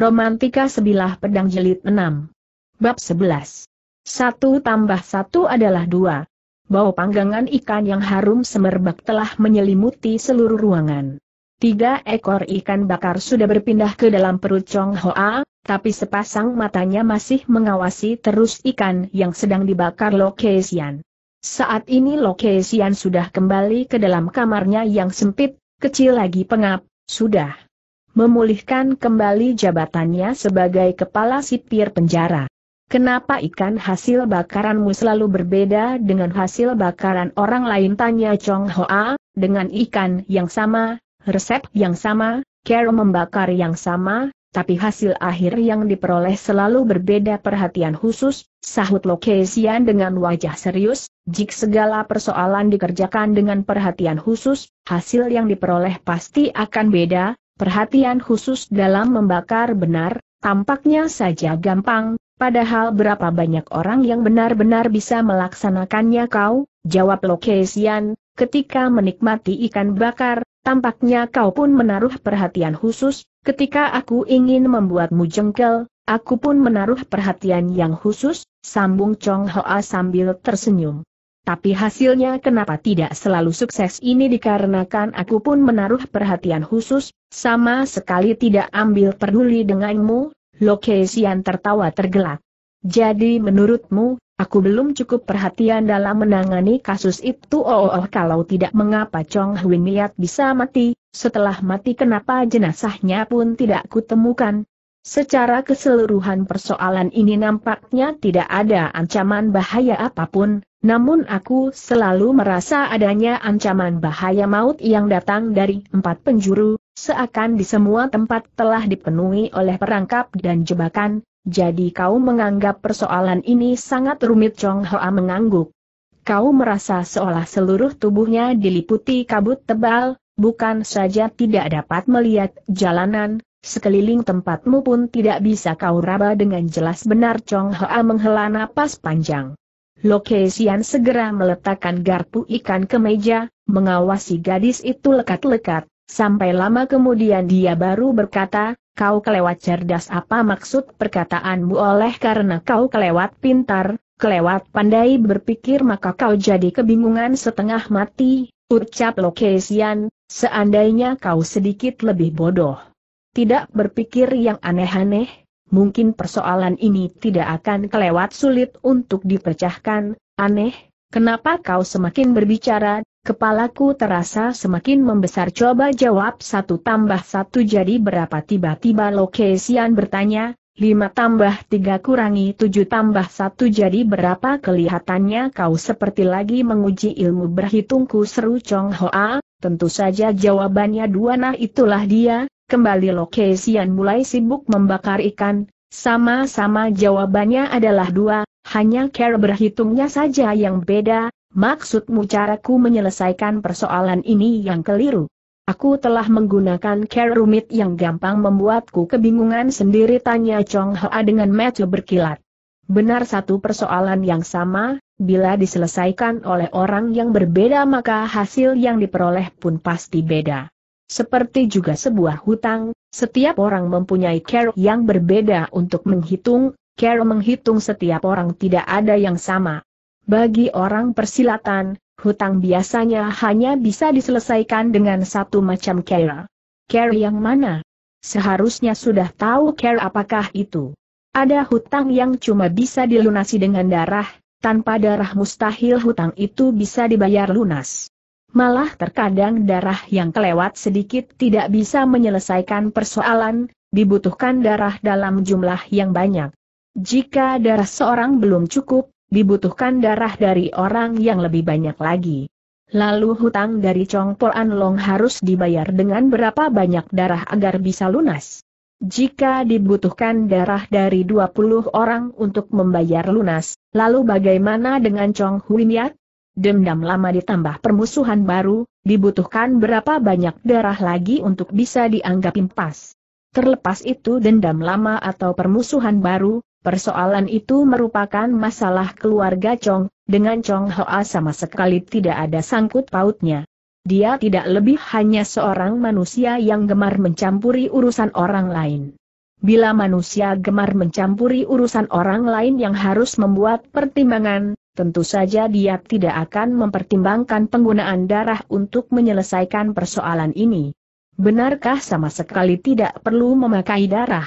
Romantika Sebilah Pedang Jelit 6 Bab 11 Satu tambah satu adalah dua. Bau panggangan ikan yang harum semerbak telah menyelimuti seluruh ruangan. Tiga ekor ikan bakar sudah berpindah ke dalam perut Chong Hoa, tapi sepasang matanya masih mengawasi terus ikan yang sedang dibakar Lokesian. Saat ini Lokesian sudah kembali ke dalam kamarnya yang sempit, kecil lagi pengap, sudah memulihkan kembali jabatannya sebagai kepala sipir penjara. Kenapa ikan hasil bakaranmu selalu berbeda dengan hasil bakaran orang lain tanya Chong Hoa, dengan ikan yang sama, resep yang sama, cara membakar yang sama, tapi hasil akhir yang diperoleh selalu berbeda perhatian khusus, sahut Lokesian dengan wajah serius, jika segala persoalan dikerjakan dengan perhatian khusus, hasil yang diperoleh pasti akan beda, perhatian khusus dalam membakar benar, tampaknya saja gampang, padahal berapa banyak orang yang benar-benar bisa melaksanakannya kau, jawab Lokesian, ketika menikmati ikan bakar, tampaknya kau pun menaruh perhatian khusus, ketika aku ingin membuatmu jengkel, aku pun menaruh perhatian yang khusus, sambung Chong Hoa sambil tersenyum. Tapi hasilnya kenapa tidak selalu sukses ini dikarenakan aku pun menaruh perhatian khusus, sama sekali tidak ambil peduli denganmu, Lokesian tertawa tergelak. Jadi menurutmu, aku belum cukup perhatian dalam menangani kasus itu oh, oh, oh kalau tidak mengapa Chong Hui Miat bisa mati, setelah mati kenapa jenazahnya pun tidak kutemukan, Secara keseluruhan persoalan ini nampaknya tidak ada ancaman bahaya apapun, namun aku selalu merasa adanya ancaman bahaya maut yang datang dari empat penjuru, seakan di semua tempat telah dipenuhi oleh perangkap dan jebakan, jadi kau menganggap persoalan ini sangat rumit Chong Hoa mengangguk. Kau merasa seolah seluruh tubuhnya diliputi kabut tebal, bukan saja tidak dapat melihat jalanan, sekeliling tempatmu pun tidak bisa kau raba dengan jelas benar Chong Hoa menghela napas panjang. Lokesian segera meletakkan garpu ikan ke meja, mengawasi gadis itu lekat-lekat, sampai lama kemudian dia baru berkata, kau kelewat cerdas apa maksud perkataanmu oleh karena kau kelewat pintar, kelewat pandai berpikir maka kau jadi kebingungan setengah mati, ucap Lokesian, seandainya kau sedikit lebih bodoh. Tidak berpikir yang aneh-aneh, mungkin persoalan ini tidak akan kelewat sulit untuk dipecahkan, aneh, kenapa kau semakin berbicara, kepalaku terasa semakin membesar coba jawab satu tambah satu jadi berapa tiba-tiba Lokesian bertanya, 5 tambah 3 kurangi 7 tambah 1 jadi berapa kelihatannya kau seperti lagi menguji ilmu berhitungku seru Chong Hoa, tentu saja jawabannya dua nah itulah dia, Kembali Lokesian mulai sibuk membakar ikan, sama-sama jawabannya adalah dua, hanya care berhitungnya saja yang beda, maksudmu caraku menyelesaikan persoalan ini yang keliru. Aku telah menggunakan care rumit yang gampang membuatku kebingungan sendiri tanya Chong Hoa dengan mata berkilat. Benar satu persoalan yang sama, bila diselesaikan oleh orang yang berbeda maka hasil yang diperoleh pun pasti beda. Seperti juga sebuah hutang, setiap orang mempunyai care yang berbeda untuk menghitung, care menghitung setiap orang tidak ada yang sama. Bagi orang persilatan, hutang biasanya hanya bisa diselesaikan dengan satu macam care. Care yang mana? Seharusnya sudah tahu care apakah itu. Ada hutang yang cuma bisa dilunasi dengan darah, tanpa darah mustahil hutang itu bisa dibayar lunas malah terkadang darah yang kelewat sedikit tidak bisa menyelesaikan persoalan, dibutuhkan darah dalam jumlah yang banyak. Jika darah seorang belum cukup, dibutuhkan darah dari orang yang lebih banyak lagi. Lalu hutang dari congporan long harus dibayar dengan berapa banyak darah agar bisa lunas. Jika dibutuhkan darah dari 20 orang untuk membayar lunas, lalu bagaimana dengan Chong Yat? Dendam lama ditambah permusuhan baru, dibutuhkan berapa banyak darah lagi untuk bisa dianggap impas. Terlepas itu dendam lama atau permusuhan baru, persoalan itu merupakan masalah keluarga Chong, dengan Chong Hoa sama sekali tidak ada sangkut pautnya. Dia tidak lebih hanya seorang manusia yang gemar mencampuri urusan orang lain. Bila manusia gemar mencampuri urusan orang lain yang harus membuat pertimbangan, tentu saja dia tidak akan mempertimbangkan penggunaan darah untuk menyelesaikan persoalan ini. Benarkah sama sekali tidak perlu memakai darah?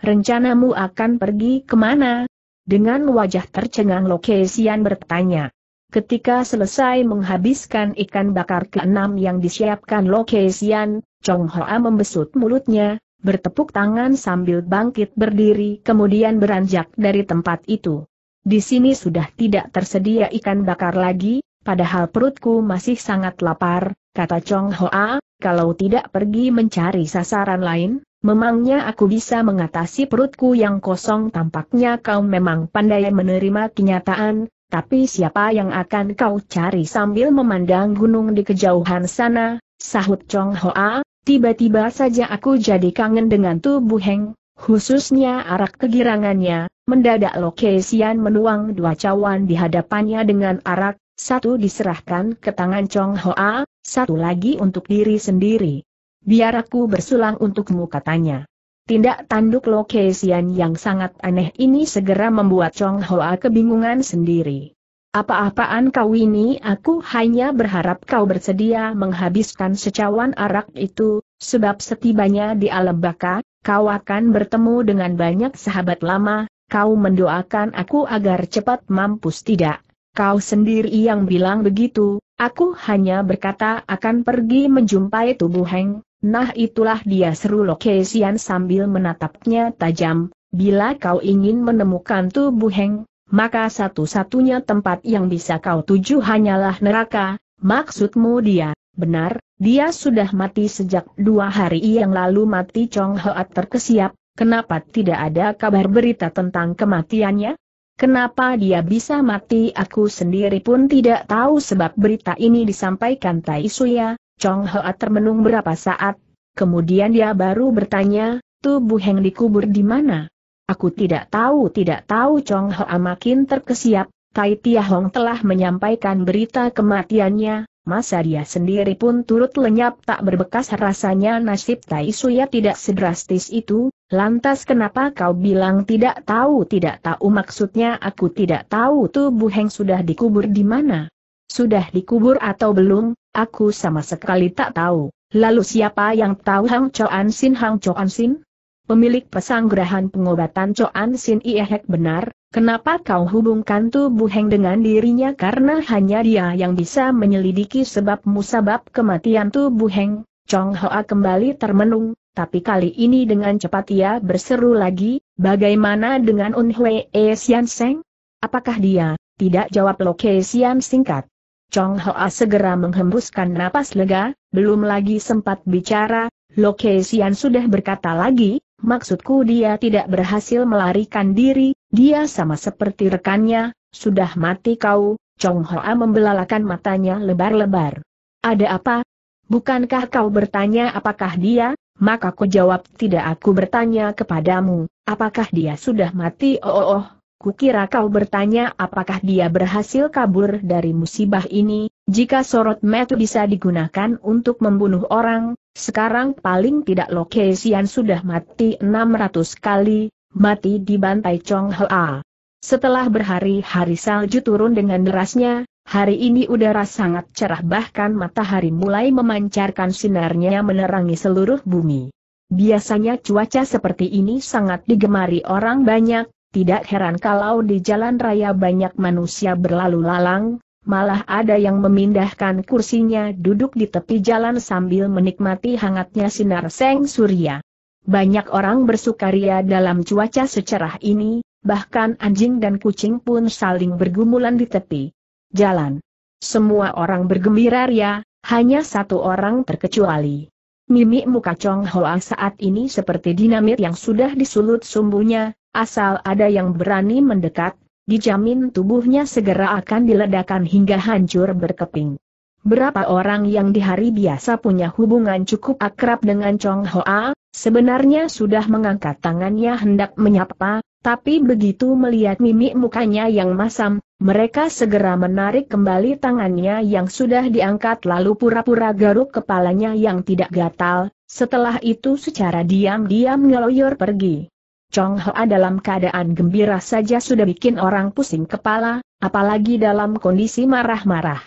Rencanamu akan pergi kemana? Dengan wajah tercengang Lokesian bertanya. Ketika selesai menghabiskan ikan bakar keenam yang disiapkan Lokesian, Chong Hoa membesut mulutnya, bertepuk tangan sambil bangkit berdiri kemudian beranjak dari tempat itu. Di sini sudah tidak tersedia ikan bakar lagi, padahal perutku masih sangat lapar, kata Chong Hoa, kalau tidak pergi mencari sasaran lain, memangnya aku bisa mengatasi perutku yang kosong tampaknya kau memang pandai menerima kenyataan, tapi siapa yang akan kau cari sambil memandang gunung di kejauhan sana, sahut Chong Hoa, tiba-tiba saja aku jadi kangen dengan tubuh Heng, khususnya arak kegirangannya, Mendadak Lokesian menuang dua cawan di hadapannya dengan arak, satu diserahkan ke tangan Chong Hoa, satu lagi untuk diri sendiri. Biar aku bersulang untukmu katanya. Tindak tanduk Lokesian yang sangat aneh ini segera membuat Chong Hoa kebingungan sendiri. Apa-apaan kau ini aku hanya berharap kau bersedia menghabiskan secawan arak itu, sebab setibanya di Alam Baka, kau akan bertemu dengan banyak sahabat lama, kau mendoakan aku agar cepat mampus tidak? Kau sendiri yang bilang begitu, aku hanya berkata akan pergi menjumpai tubuh Heng, nah itulah dia seru Lokesian sambil menatapnya tajam, bila kau ingin menemukan tubuh Heng, maka satu-satunya tempat yang bisa kau tuju hanyalah neraka, maksudmu dia, benar, dia sudah mati sejak dua hari yang lalu mati Chong Hoat terkesiap, Kenapa tidak ada kabar berita tentang kematiannya? Kenapa dia bisa mati aku sendiri pun tidak tahu sebab berita ini disampaikan Tai Suya, Chong Hoa termenung berapa saat, kemudian dia baru bertanya, tubuh yang dikubur di mana? Aku tidak tahu tidak tahu Chong Hoa makin terkesiap, Tai Hong telah menyampaikan berita kematiannya, masa dia sendiri pun turut lenyap tak berbekas rasanya nasib Tai Suya tidak sedrastis itu, lantas kenapa kau bilang tidak tahu tidak tahu maksudnya aku tidak tahu tubuh Heng sudah dikubur di mana? Sudah dikubur atau belum, aku sama sekali tak tahu. Lalu siapa yang tahu Hang Choan Sin Hang Choan Sin? pemilik pesanggrahan pengobatan Coan Sin Iehek benar, kenapa kau hubungkan tubuh Heng dengan dirinya karena hanya dia yang bisa menyelidiki sebab musabab kematian tubuh Heng, Chong Hoa kembali termenung, tapi kali ini dengan cepat ia berseru lagi, bagaimana dengan Un Hwe E Sian Seng? Apakah dia, tidak jawab Loke Sian singkat. Chong Hoa segera menghembuskan napas lega, belum lagi sempat bicara, Loke Sian sudah berkata lagi, Maksudku dia tidak berhasil melarikan diri, dia sama seperti rekannya, sudah mati kau, Chong Hoa membelalakan matanya lebar-lebar. Ada apa? Bukankah kau bertanya apakah dia? Maka ku jawab tidak aku bertanya kepadamu, apakah dia sudah mati? Oh oh oh, kukira kau bertanya apakah dia berhasil kabur dari musibah ini, jika sorot metu bisa digunakan untuk membunuh orang, sekarang paling tidak Loke sudah mati 600 kali, mati di bantai Chong Hoa. Setelah berhari-hari salju turun dengan derasnya, hari ini udara sangat cerah bahkan matahari mulai memancarkan sinarnya menerangi seluruh bumi. Biasanya cuaca seperti ini sangat digemari orang banyak, tidak heran kalau di jalan raya banyak manusia berlalu lalang, Malah ada yang memindahkan kursinya duduk di tepi jalan sambil menikmati hangatnya sinar seng surya. Banyak orang bersukaria dalam cuaca secerah ini, bahkan anjing dan kucing pun saling bergumulan di tepi jalan. Semua orang bergembira ria, hanya satu orang terkecuali. mimi muka Chong Hoa saat ini seperti dinamit yang sudah disulut sumbunya, asal ada yang berani mendekat, Dijamin tubuhnya segera akan diledakkan hingga hancur berkeping. Berapa orang yang di hari biasa punya hubungan cukup akrab dengan Chong Hoa, sebenarnya sudah mengangkat tangannya hendak menyapa, tapi begitu melihat mimik mukanya yang masam, mereka segera menarik kembali tangannya yang sudah diangkat lalu pura-pura garuk kepalanya yang tidak gatal, setelah itu secara diam-diam ngeloyor pergi. Chong Hoa dalam keadaan gembira saja sudah bikin orang pusing kepala, apalagi dalam kondisi marah-marah.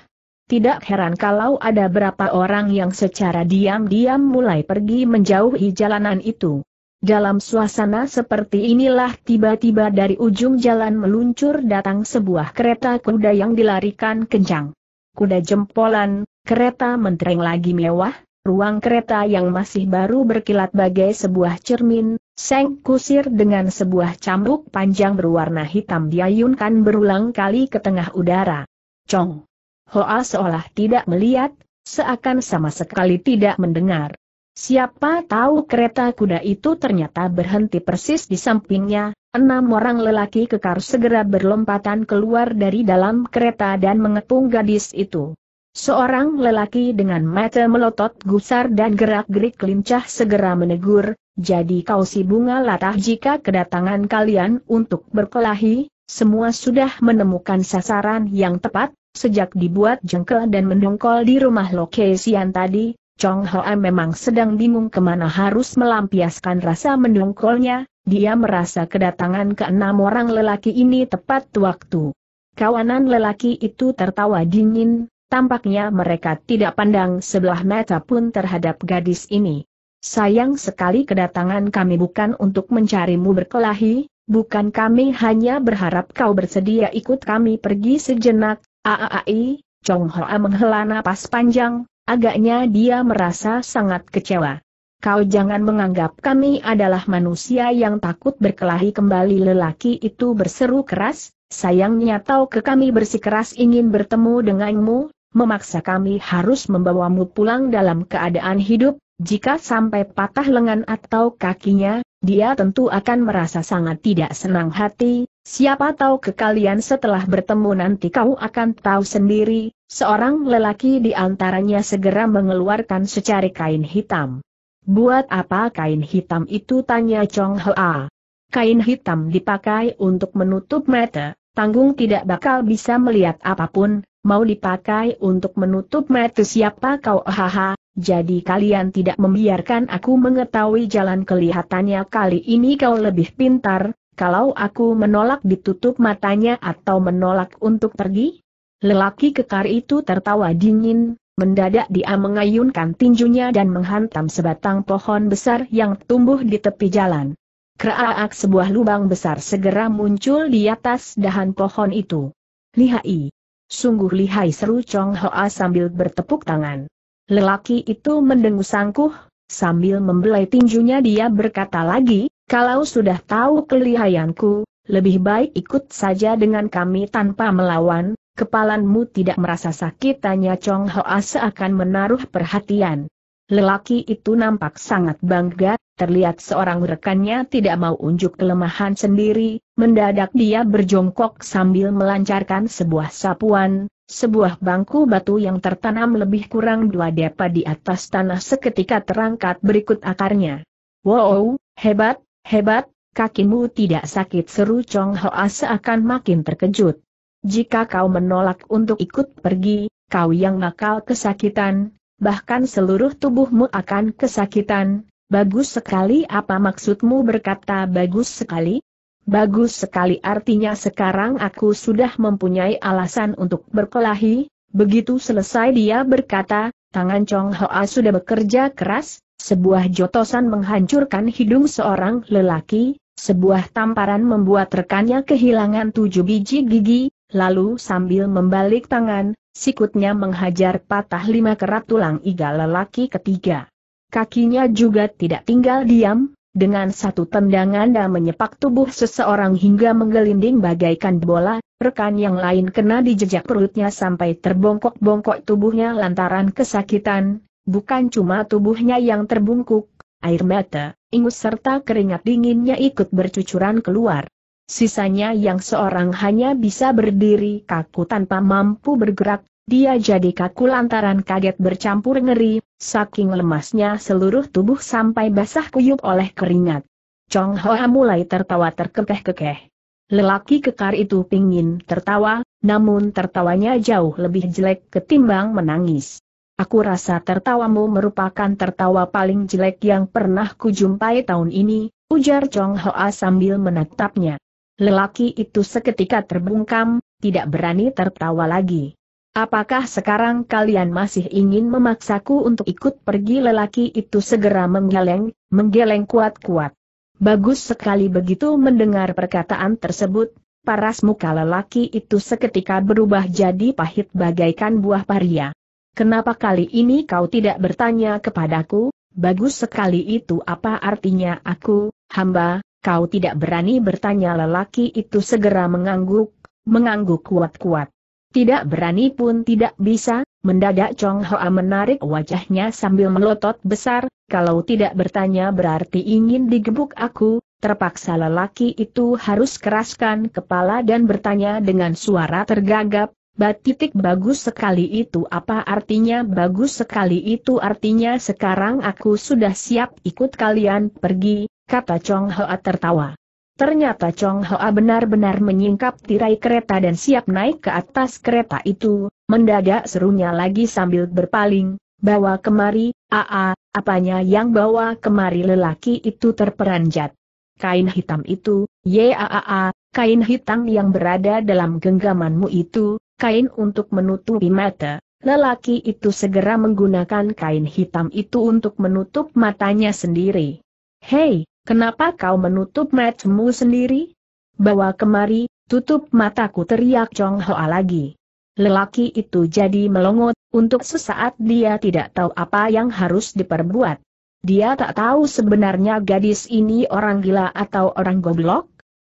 Tidak heran kalau ada berapa orang yang secara diam-diam mulai pergi menjauhi jalanan itu. Dalam suasana seperti inilah tiba-tiba dari ujung jalan meluncur datang sebuah kereta kuda yang dilarikan kencang. Kuda jempolan, kereta mentereng lagi mewah, ruang kereta yang masih baru berkilat bagai sebuah cermin, Seng kusir dengan sebuah cambuk panjang berwarna hitam diayunkan berulang kali ke tengah udara. Cong! Hoa seolah tidak melihat, seakan sama sekali tidak mendengar. Siapa tahu kereta kuda itu ternyata berhenti persis di sampingnya, enam orang lelaki kekar segera berlompatan keluar dari dalam kereta dan mengepung gadis itu. Seorang lelaki dengan mata melotot gusar dan gerak-gerik lincah segera menegur, jadi kau si bunga latah jika kedatangan kalian untuk berkelahi, semua sudah menemukan sasaran yang tepat, sejak dibuat jengkel dan mendongkol di rumah lokasian tadi, Chong Hoa memang sedang bingung kemana harus melampiaskan rasa mendongkolnya, dia merasa kedatangan ke enam orang lelaki ini tepat waktu. Kawanan lelaki itu tertawa dingin, tampaknya mereka tidak pandang sebelah mata pun terhadap gadis ini. Sayang sekali kedatangan kami bukan untuk mencarimu berkelahi, bukan kami hanya berharap kau bersedia ikut kami pergi sejenak, aaai, Chong Hoa menghela napas panjang, agaknya dia merasa sangat kecewa. Kau jangan menganggap kami adalah manusia yang takut berkelahi kembali lelaki itu berseru keras, sayangnya tahu ke kami bersikeras ingin bertemu denganmu, memaksa kami harus membawamu pulang dalam keadaan hidup, jika sampai patah lengan atau kakinya, dia tentu akan merasa sangat tidak senang hati, siapa tahu kekalian setelah bertemu nanti kau akan tahu sendiri, seorang lelaki di antaranya segera mengeluarkan secari kain hitam. Buat apa kain hitam itu tanya Chong Hoa. Kain hitam dipakai untuk menutup mata, tanggung tidak bakal bisa melihat apapun, mau dipakai untuk menutup mata siapa kau haha, jadi kalian tidak membiarkan aku mengetahui jalan kelihatannya kali ini kau lebih pintar, kalau aku menolak ditutup matanya atau menolak untuk pergi? Lelaki kekar itu tertawa dingin, mendadak dia mengayunkan tinjunya dan menghantam sebatang pohon besar yang tumbuh di tepi jalan. Keraak sebuah lubang besar segera muncul di atas dahan pohon itu. Lihai! Sungguh lihai seru Chong Hoa sambil bertepuk tangan. Lelaki itu mendengus sangkuh, sambil membelai tinjunya dia berkata lagi, kalau sudah tahu kelihayanku, lebih baik ikut saja dengan kami tanpa melawan, kepalanmu tidak merasa sakit tanya Chong Hoa seakan menaruh perhatian. Lelaki itu nampak sangat bangga, terlihat seorang rekannya tidak mau unjuk kelemahan sendiri, mendadak dia berjongkok sambil melancarkan sebuah sapuan, sebuah bangku batu yang tertanam lebih kurang dua depa di atas tanah seketika terangkat berikut akarnya. Wow, hebat, hebat, kakimu tidak sakit seru Chong Hoa seakan makin terkejut. Jika kau menolak untuk ikut pergi, kau yang bakal kesakitan, bahkan seluruh tubuhmu akan kesakitan. Bagus sekali apa maksudmu berkata bagus sekali? Bagus sekali artinya sekarang aku sudah mempunyai alasan untuk berkelahi, begitu selesai dia berkata, tangan Chong Hoa sudah bekerja keras, sebuah jotosan menghancurkan hidung seorang lelaki, sebuah tamparan membuat rekannya kehilangan tujuh biji gigi, lalu sambil membalik tangan, sikutnya menghajar patah lima kerat tulang iga lelaki ketiga. Kakinya juga tidak tinggal diam, dengan satu tendangan dan menyepak tubuh seseorang hingga menggelinding bagaikan bola, rekan yang lain kena dijejak perutnya sampai terbongkok-bongkok tubuhnya lantaran kesakitan, bukan cuma tubuhnya yang terbungkuk, air mata, ingus serta keringat dinginnya ikut bercucuran keluar. Sisanya yang seorang hanya bisa berdiri kaku tanpa mampu bergerak, dia jadi kaku lantaran kaget bercampur ngeri, saking lemasnya seluruh tubuh sampai basah kuyup oleh keringat. Chong Hoa mulai tertawa terkekeh-kekeh. Lelaki kekar itu pingin tertawa, namun tertawanya jauh lebih jelek ketimbang menangis. Aku rasa tertawamu merupakan tertawa paling jelek yang pernah kujumpai tahun ini, ujar Chong Hoa sambil menatapnya. Lelaki itu seketika terbungkam, tidak berani tertawa lagi. Apakah sekarang kalian masih ingin memaksaku untuk ikut pergi lelaki itu segera menggeleng, menggeleng kuat-kuat. Bagus sekali begitu mendengar perkataan tersebut, paras muka lelaki itu seketika berubah jadi pahit bagaikan buah paria. Kenapa kali ini kau tidak bertanya kepadaku, bagus sekali itu apa artinya aku, hamba, kau tidak berani bertanya lelaki itu segera mengangguk, mengangguk kuat-kuat. Tidak berani pun tidak bisa, mendadak Chong Hoa menarik wajahnya sambil melotot besar, kalau tidak bertanya berarti ingin digebuk aku, terpaksa lelaki itu harus keraskan kepala dan bertanya dengan suara tergagap, Batitik bagus sekali itu apa artinya bagus sekali itu artinya sekarang aku sudah siap ikut kalian pergi, kata Chong Hoa tertawa. Ternyata Chong Hoa benar-benar menyingkap tirai kereta dan siap naik ke atas kereta itu, mendadak serunya lagi sambil berpaling, bawa kemari, aa, apanya yang bawa kemari lelaki itu terperanjat. Kain hitam itu, yaa, kain hitam yang berada dalam genggamanmu itu, kain untuk menutupi mata. Lelaki itu segera menggunakan kain hitam itu untuk menutup matanya sendiri. Hei, Kenapa kau menutup matamu sendiri? Bawa kemari, tutup mataku teriak Chong Hoa lagi. Lelaki itu jadi melongot, untuk sesaat dia tidak tahu apa yang harus diperbuat. Dia tak tahu sebenarnya gadis ini orang gila atau orang goblok.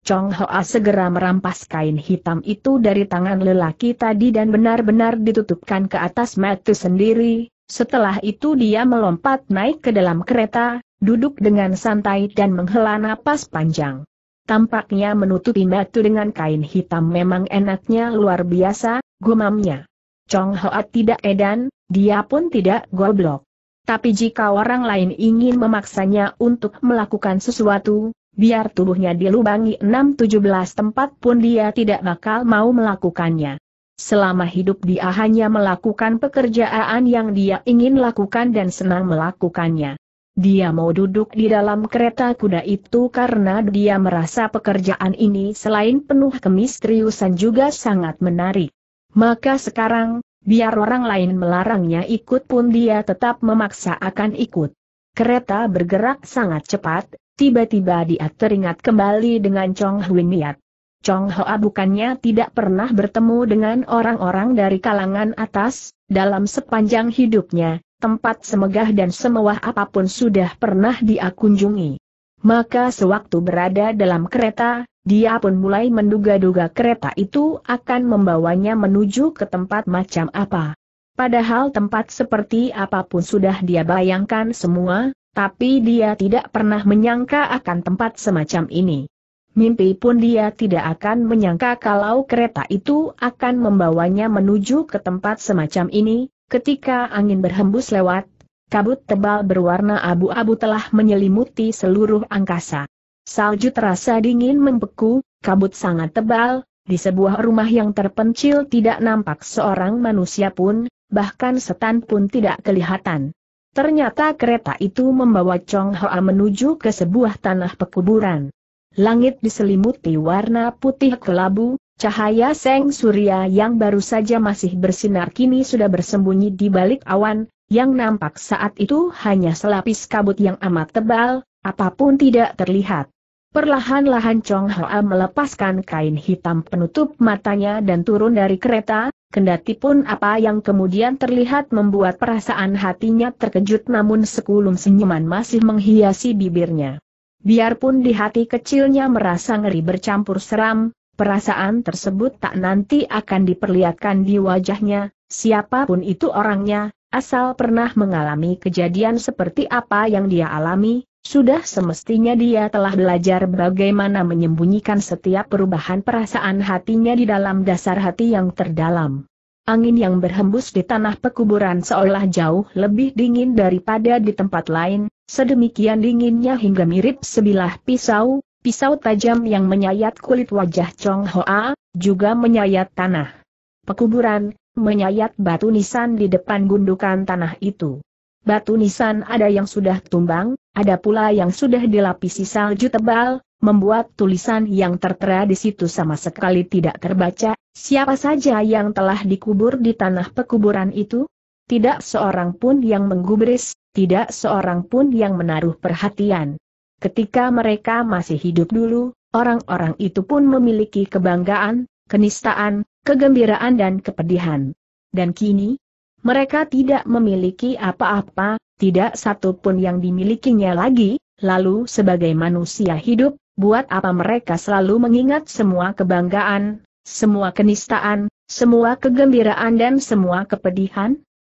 Chong Hoa segera merampas kain hitam itu dari tangan lelaki tadi dan benar-benar ditutupkan ke atas matu sendiri, setelah itu dia melompat naik ke dalam kereta, duduk dengan santai dan menghela napas panjang. Tampaknya menutupi matu dengan kain hitam memang enaknya luar biasa, gumamnya. Chong Hoat tidak edan, dia pun tidak goblok. Tapi jika orang lain ingin memaksanya untuk melakukan sesuatu, biar tubuhnya dilubangi 6-17 tempat pun dia tidak bakal mau melakukannya. Selama hidup dia hanya melakukan pekerjaan yang dia ingin lakukan dan senang melakukannya. Dia mau duduk di dalam kereta kuda itu karena dia merasa pekerjaan ini selain penuh kemisteriusan juga sangat menarik. Maka sekarang, biar orang lain melarangnya ikut pun dia tetap memaksa akan ikut. Kereta bergerak sangat cepat, tiba-tiba dia teringat kembali dengan Chong Hui Miat. Chong Hoa bukannya tidak pernah bertemu dengan orang-orang dari kalangan atas, dalam sepanjang hidupnya, tempat semegah dan semewah apapun sudah pernah dia kunjungi. Maka sewaktu berada dalam kereta, dia pun mulai menduga-duga kereta itu akan membawanya menuju ke tempat macam apa. Padahal tempat seperti apapun sudah dia bayangkan semua, tapi dia tidak pernah menyangka akan tempat semacam ini. Mimpi pun dia tidak akan menyangka kalau kereta itu akan membawanya menuju ke tempat semacam ini, Ketika angin berhembus lewat, kabut tebal berwarna abu-abu telah menyelimuti seluruh angkasa. Salju terasa dingin membeku, kabut sangat tebal, di sebuah rumah yang terpencil tidak nampak seorang manusia pun, bahkan setan pun tidak kelihatan. Ternyata kereta itu membawa Chong Hoa menuju ke sebuah tanah pekuburan. Langit diselimuti warna putih kelabu, Cahaya Seng Surya yang baru saja masih bersinar kini sudah bersembunyi di balik awan, yang nampak saat itu hanya selapis kabut yang amat tebal, apapun tidak terlihat. Perlahan-lahan Chong Hoa melepaskan kain hitam penutup matanya dan turun dari kereta, kendati pun apa yang kemudian terlihat membuat perasaan hatinya terkejut namun sekulum senyuman masih menghiasi bibirnya. Biarpun di hati kecilnya merasa ngeri bercampur seram, Perasaan tersebut tak nanti akan diperlihatkan di wajahnya, siapapun itu orangnya, asal pernah mengalami kejadian seperti apa yang dia alami, sudah semestinya dia telah belajar bagaimana menyembunyikan setiap perubahan perasaan hatinya di dalam dasar hati yang terdalam. Angin yang berhembus di tanah pekuburan seolah jauh lebih dingin daripada di tempat lain, sedemikian dinginnya hingga mirip sebilah pisau, Pisau tajam yang menyayat kulit wajah Chong Hoa, juga menyayat tanah. Pekuburan, menyayat batu nisan di depan gundukan tanah itu. Batu nisan ada yang sudah tumbang, ada pula yang sudah dilapisi salju tebal, membuat tulisan yang tertera di situ sama sekali tidak terbaca, siapa saja yang telah dikubur di tanah pekuburan itu? Tidak seorang pun yang menggubris, tidak seorang pun yang menaruh perhatian. Ketika mereka masih hidup dulu, orang-orang itu pun memiliki kebanggaan, kenistaan, kegembiraan dan kepedihan. Dan kini, mereka tidak memiliki apa-apa, tidak satu pun yang dimilikinya lagi, lalu sebagai manusia hidup, buat apa mereka selalu mengingat semua kebanggaan, semua kenistaan, semua kegembiraan dan semua kepedihan?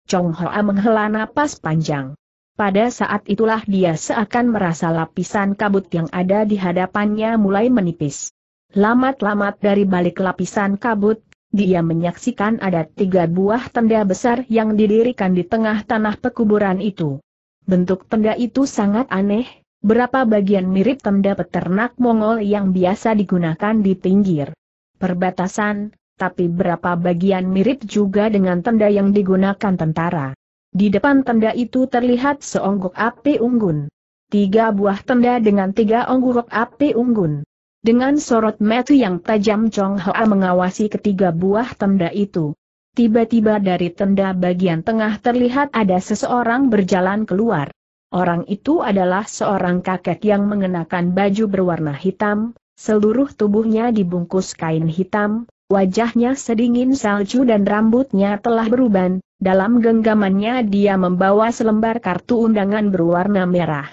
Chong Hoa menghela napas panjang. Pada saat itulah dia seakan merasa lapisan kabut yang ada di hadapannya mulai menipis. Lamat-lamat dari balik lapisan kabut, dia menyaksikan ada tiga buah tenda besar yang didirikan di tengah tanah pekuburan itu. Bentuk tenda itu sangat aneh, berapa bagian mirip tenda peternak Mongol yang biasa digunakan di pinggir perbatasan, tapi berapa bagian mirip juga dengan tenda yang digunakan tentara. Di depan tenda itu terlihat seonggok api unggun. Tiga buah tenda dengan tiga onggok api unggun. Dengan sorot metu yang tajam Chong Hoa mengawasi ketiga buah tenda itu. Tiba-tiba dari tenda bagian tengah terlihat ada seseorang berjalan keluar. Orang itu adalah seorang kakek yang mengenakan baju berwarna hitam, seluruh tubuhnya dibungkus kain hitam, wajahnya sedingin salju dan rambutnya telah beruban, dalam genggamannya dia membawa selembar kartu undangan berwarna merah.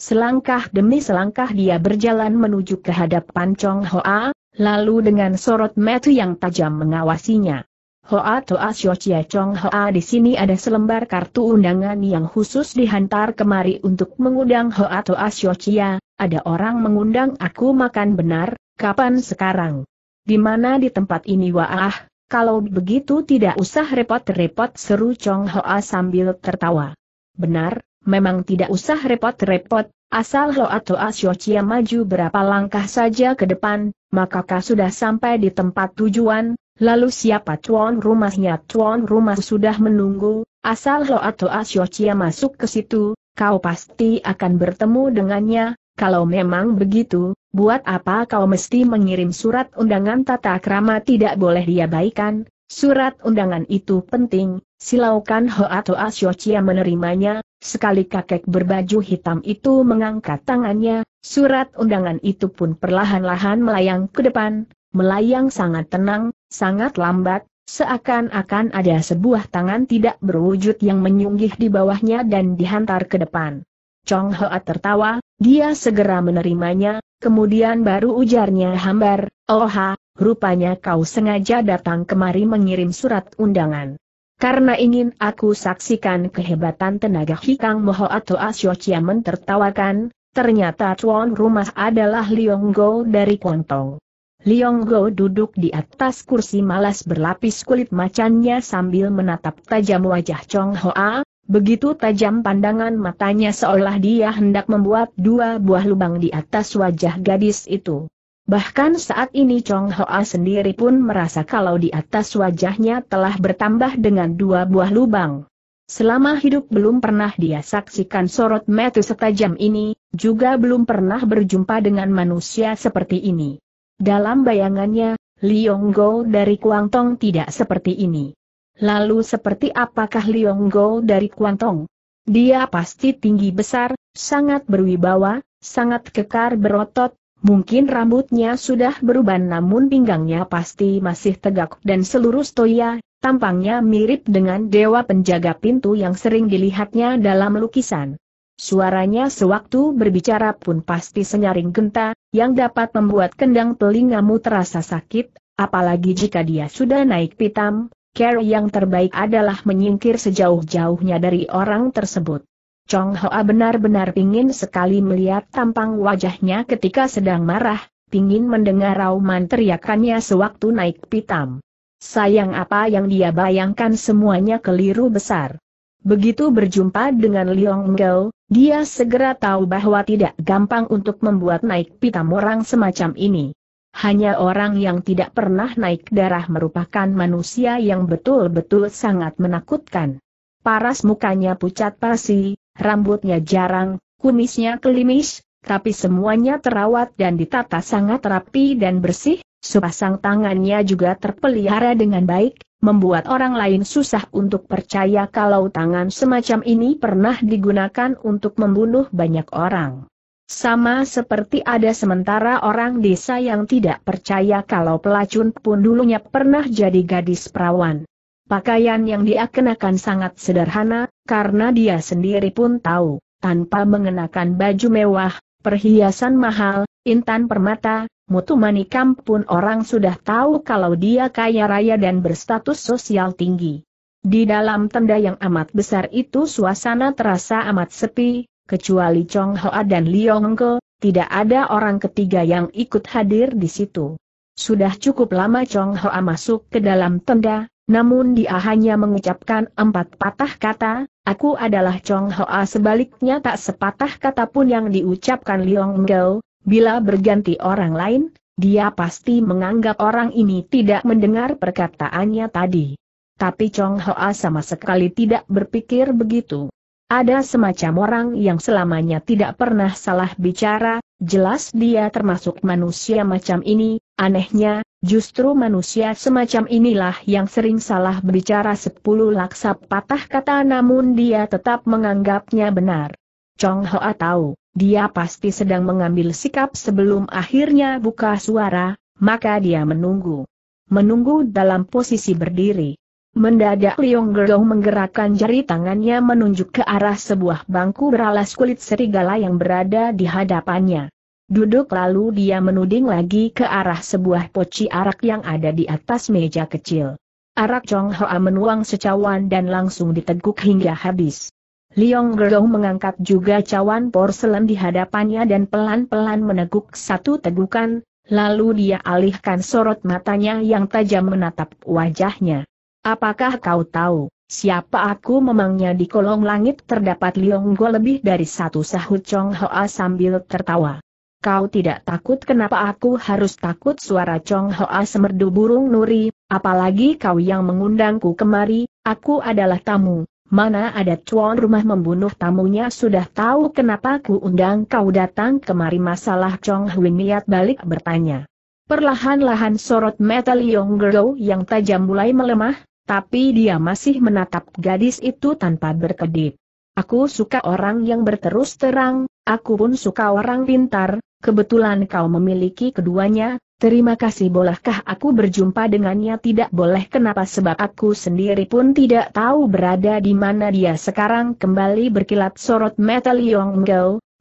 Selangkah demi selangkah dia berjalan menuju ke hadapan Chong Hoa, lalu dengan sorot mata yang tajam mengawasinya. Hoa Toa Xiochie Chong Hoa di sini ada selembar kartu undangan yang khusus dihantar kemari untuk mengundang Hoa Toa Xiochie, ada orang mengundang aku makan benar, kapan sekarang? Di mana di tempat ini waah, kalau begitu tidak usah repot-repot seru Chong Hoa sambil tertawa. Benar, memang tidak usah repot-repot, asal Hoa Toa Xiochia maju berapa langkah saja ke depan, maka kau sudah sampai di tempat tujuan, lalu siapa tuan rumahnya tuan rumah sudah menunggu, asal Hoa Toa Xiochia masuk ke situ, kau pasti akan bertemu dengannya, kalau memang begitu, buat apa kau mesti mengirim surat undangan tata krama tidak boleh diabaikan surat undangan itu penting, silaukan Hoa atau Siocia menerimanya, sekali kakek berbaju hitam itu mengangkat tangannya, surat undangan itu pun perlahan-lahan melayang ke depan, melayang sangat tenang, sangat lambat, seakan-akan ada sebuah tangan tidak berwujud yang menyunggih di bawahnya dan dihantar ke depan. Chong Hoa tertawa, dia segera menerimanya, Kemudian baru ujarnya hambar, Oha, rupanya kau sengaja datang kemari mengirim surat undangan. Karena ingin aku saksikan kehebatan tenaga Hikang Moho atau ciamen tertawakan. ternyata tuan rumah adalah Liong Go dari Kuantong. Liong Go duduk di atas kursi malas berlapis kulit macannya sambil menatap tajam wajah Chong Hoa, Begitu tajam pandangan matanya seolah dia hendak membuat dua buah lubang di atas wajah gadis itu. Bahkan saat ini Chong Hoa sendiri pun merasa kalau di atas wajahnya telah bertambah dengan dua buah lubang. Selama hidup belum pernah dia saksikan sorot mata setajam ini, juga belum pernah berjumpa dengan manusia seperti ini. Dalam bayangannya, Liong Go dari Kuangtong tidak seperti ini. Lalu seperti apakah Liong Go dari Kuantong? Dia pasti tinggi besar, sangat berwibawa, sangat kekar berotot, mungkin rambutnya sudah berubah, namun pinggangnya pasti masih tegak dan seluruh stoya, tampangnya mirip dengan dewa penjaga pintu yang sering dilihatnya dalam lukisan. Suaranya sewaktu berbicara pun pasti senyaring genta, yang dapat membuat kendang telingamu terasa sakit, apalagi jika dia sudah naik pitam, Care yang terbaik adalah menyingkir sejauh-jauhnya dari orang tersebut. Chong Hoa benar-benar pingin sekali melihat tampang wajahnya ketika sedang marah, pingin mendengar rauman teriakannya sewaktu naik pitam. Sayang apa yang dia bayangkan semuanya keliru besar. Begitu berjumpa dengan Liong Gao, dia segera tahu bahwa tidak gampang untuk membuat naik pitam orang semacam ini. Hanya orang yang tidak pernah naik darah merupakan manusia yang betul-betul sangat menakutkan. Paras mukanya pucat pasi, rambutnya jarang, kumisnya kelimis, tapi semuanya terawat dan ditata sangat rapi dan bersih, sepasang tangannya juga terpelihara dengan baik, membuat orang lain susah untuk percaya kalau tangan semacam ini pernah digunakan untuk membunuh banyak orang. Sama seperti ada sementara orang desa yang tidak percaya kalau pelacun pun dulunya pernah jadi gadis perawan. Pakaian yang dia kenakan sangat sederhana, karena dia sendiri pun tahu, tanpa mengenakan baju mewah, perhiasan mahal, intan permata, mutu manikam pun orang sudah tahu kalau dia kaya raya dan berstatus sosial tinggi. Di dalam tenda yang amat besar itu suasana terasa amat sepi, kecuali Chong Hoa dan Liong Ko, tidak ada orang ketiga yang ikut hadir di situ. Sudah cukup lama Chong Hoa masuk ke dalam tenda, namun dia hanya mengucapkan empat patah kata, aku adalah Chong Hoa sebaliknya tak sepatah kata pun yang diucapkan Liong Go, bila berganti orang lain, dia pasti menganggap orang ini tidak mendengar perkataannya tadi. Tapi Chong Hoa sama sekali tidak berpikir begitu. Ada semacam orang yang selamanya tidak pernah salah bicara, jelas dia termasuk manusia macam ini, anehnya, justru manusia semacam inilah yang sering salah berbicara sepuluh laksa patah kata namun dia tetap menganggapnya benar. Chong Hoa tahu, dia pasti sedang mengambil sikap sebelum akhirnya buka suara, maka dia menunggu. Menunggu dalam posisi berdiri. Mendadak Liong Gerou menggerakkan jari tangannya menunjuk ke arah sebuah bangku beralas kulit serigala yang berada di hadapannya. Duduk lalu dia menuding lagi ke arah sebuah poci arak yang ada di atas meja kecil. Arak Chong Hoa menuang secawan dan langsung diteguk hingga habis. Liong Gerou mengangkat juga cawan porselen di hadapannya dan pelan-pelan meneguk satu tegukan, lalu dia alihkan sorot matanya yang tajam menatap wajahnya. Apakah kau tahu, siapa aku memangnya di kolong langit terdapat Lionggo lebih dari satu sahut Chong Hoa sambil tertawa. Kau tidak takut kenapa aku harus takut suara Chong Hoa semerdu burung nuri, apalagi kau yang mengundangku kemari, aku adalah tamu, Mana ada cuan rumah membunuh tamunya sudah tahu kenapa ku undang kau datang kemari masalah Chong Hui niat balik bertanya. Perlahan-lahan sorot metal Yong Girl yang tajam mulai melemah, tapi dia masih menatap gadis itu tanpa berkedip. Aku suka orang yang berterus terang, aku pun suka orang pintar, kebetulan kau memiliki keduanya, terima kasih bolehkah aku berjumpa dengannya tidak boleh kenapa sebab aku sendiri pun tidak tahu berada di mana dia sekarang kembali berkilat sorot metal Liong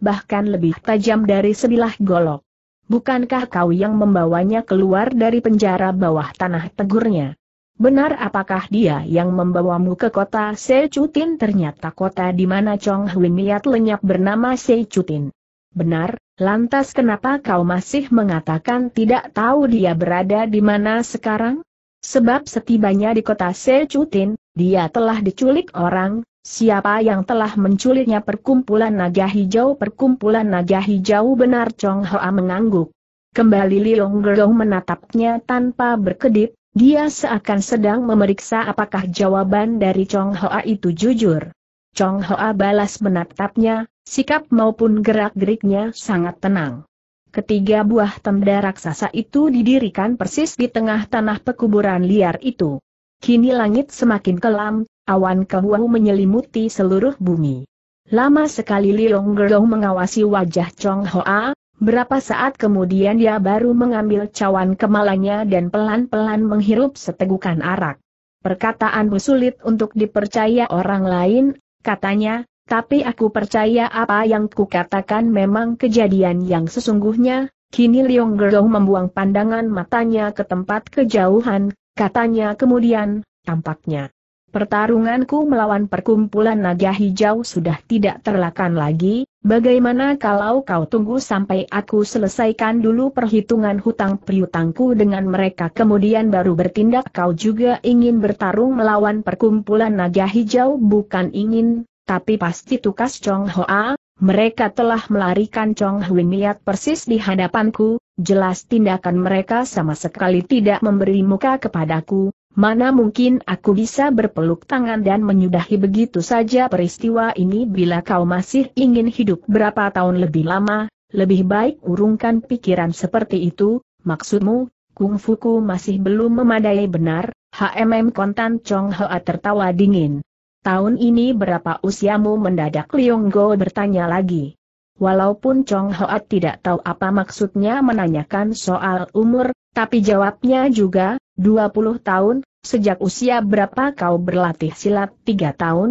bahkan lebih tajam dari sebilah golok. Bukankah kau yang membawanya keluar dari penjara bawah tanah tegurnya? Benar apakah dia yang membawamu ke kota Secutin? Ternyata kota di mana Chong Hui Miat lenyap bernama Secutin. Benar, lantas kenapa kau masih mengatakan tidak tahu dia berada di mana sekarang? Sebab setibanya di kota Secutin, dia telah diculik orang, siapa yang telah menculiknya perkumpulan naga hijau perkumpulan naga hijau benar Chong Hoa mengangguk. Kembali Liong Gerong menatapnya tanpa berkedip, dia seakan sedang memeriksa apakah jawaban dari Chong Hoa itu jujur. Chong Hoa balas menatapnya, sikap maupun gerak-geriknya sangat tenang. Ketiga buah tenda raksasa itu didirikan persis di tengah tanah pekuburan liar itu. Kini langit semakin kelam, awan kehuau menyelimuti seluruh bumi. Lama sekali Liong mengawasi wajah Chong Hoa, Berapa saat kemudian dia baru mengambil cawan kemalanya dan pelan-pelan menghirup setegukan arak. Perkataanmu sulit untuk dipercaya orang lain, katanya, tapi aku percaya apa yang kukatakan memang kejadian yang sesungguhnya. Kini Leong Gerong membuang pandangan matanya ke tempat kejauhan, katanya kemudian, tampaknya. Pertarunganku melawan perkumpulan naga hijau sudah tidak terlakan lagi, bagaimana kalau kau tunggu sampai aku selesaikan dulu perhitungan hutang piutangku dengan mereka kemudian baru bertindak kau juga ingin bertarung melawan perkumpulan naga hijau bukan ingin, tapi pasti tukas Chong Hoa, mereka telah melarikan Chong Hui Miat persis di hadapanku, jelas tindakan mereka sama sekali tidak memberi muka kepadaku, Mana mungkin aku bisa berpeluk tangan dan menyudahi begitu saja peristiwa ini bila kau masih ingin hidup berapa tahun lebih lama, lebih baik urungkan pikiran seperti itu, maksudmu, kungfuku masih belum memadai benar, HMM kontan Chong Hoa tertawa dingin. Tahun ini berapa usiamu mendadak Go bertanya lagi. Walaupun Chong Hoat tidak tahu apa maksudnya menanyakan soal umur, tapi jawabnya juga, 20 tahun, sejak usia berapa kau berlatih silat 3 tahun?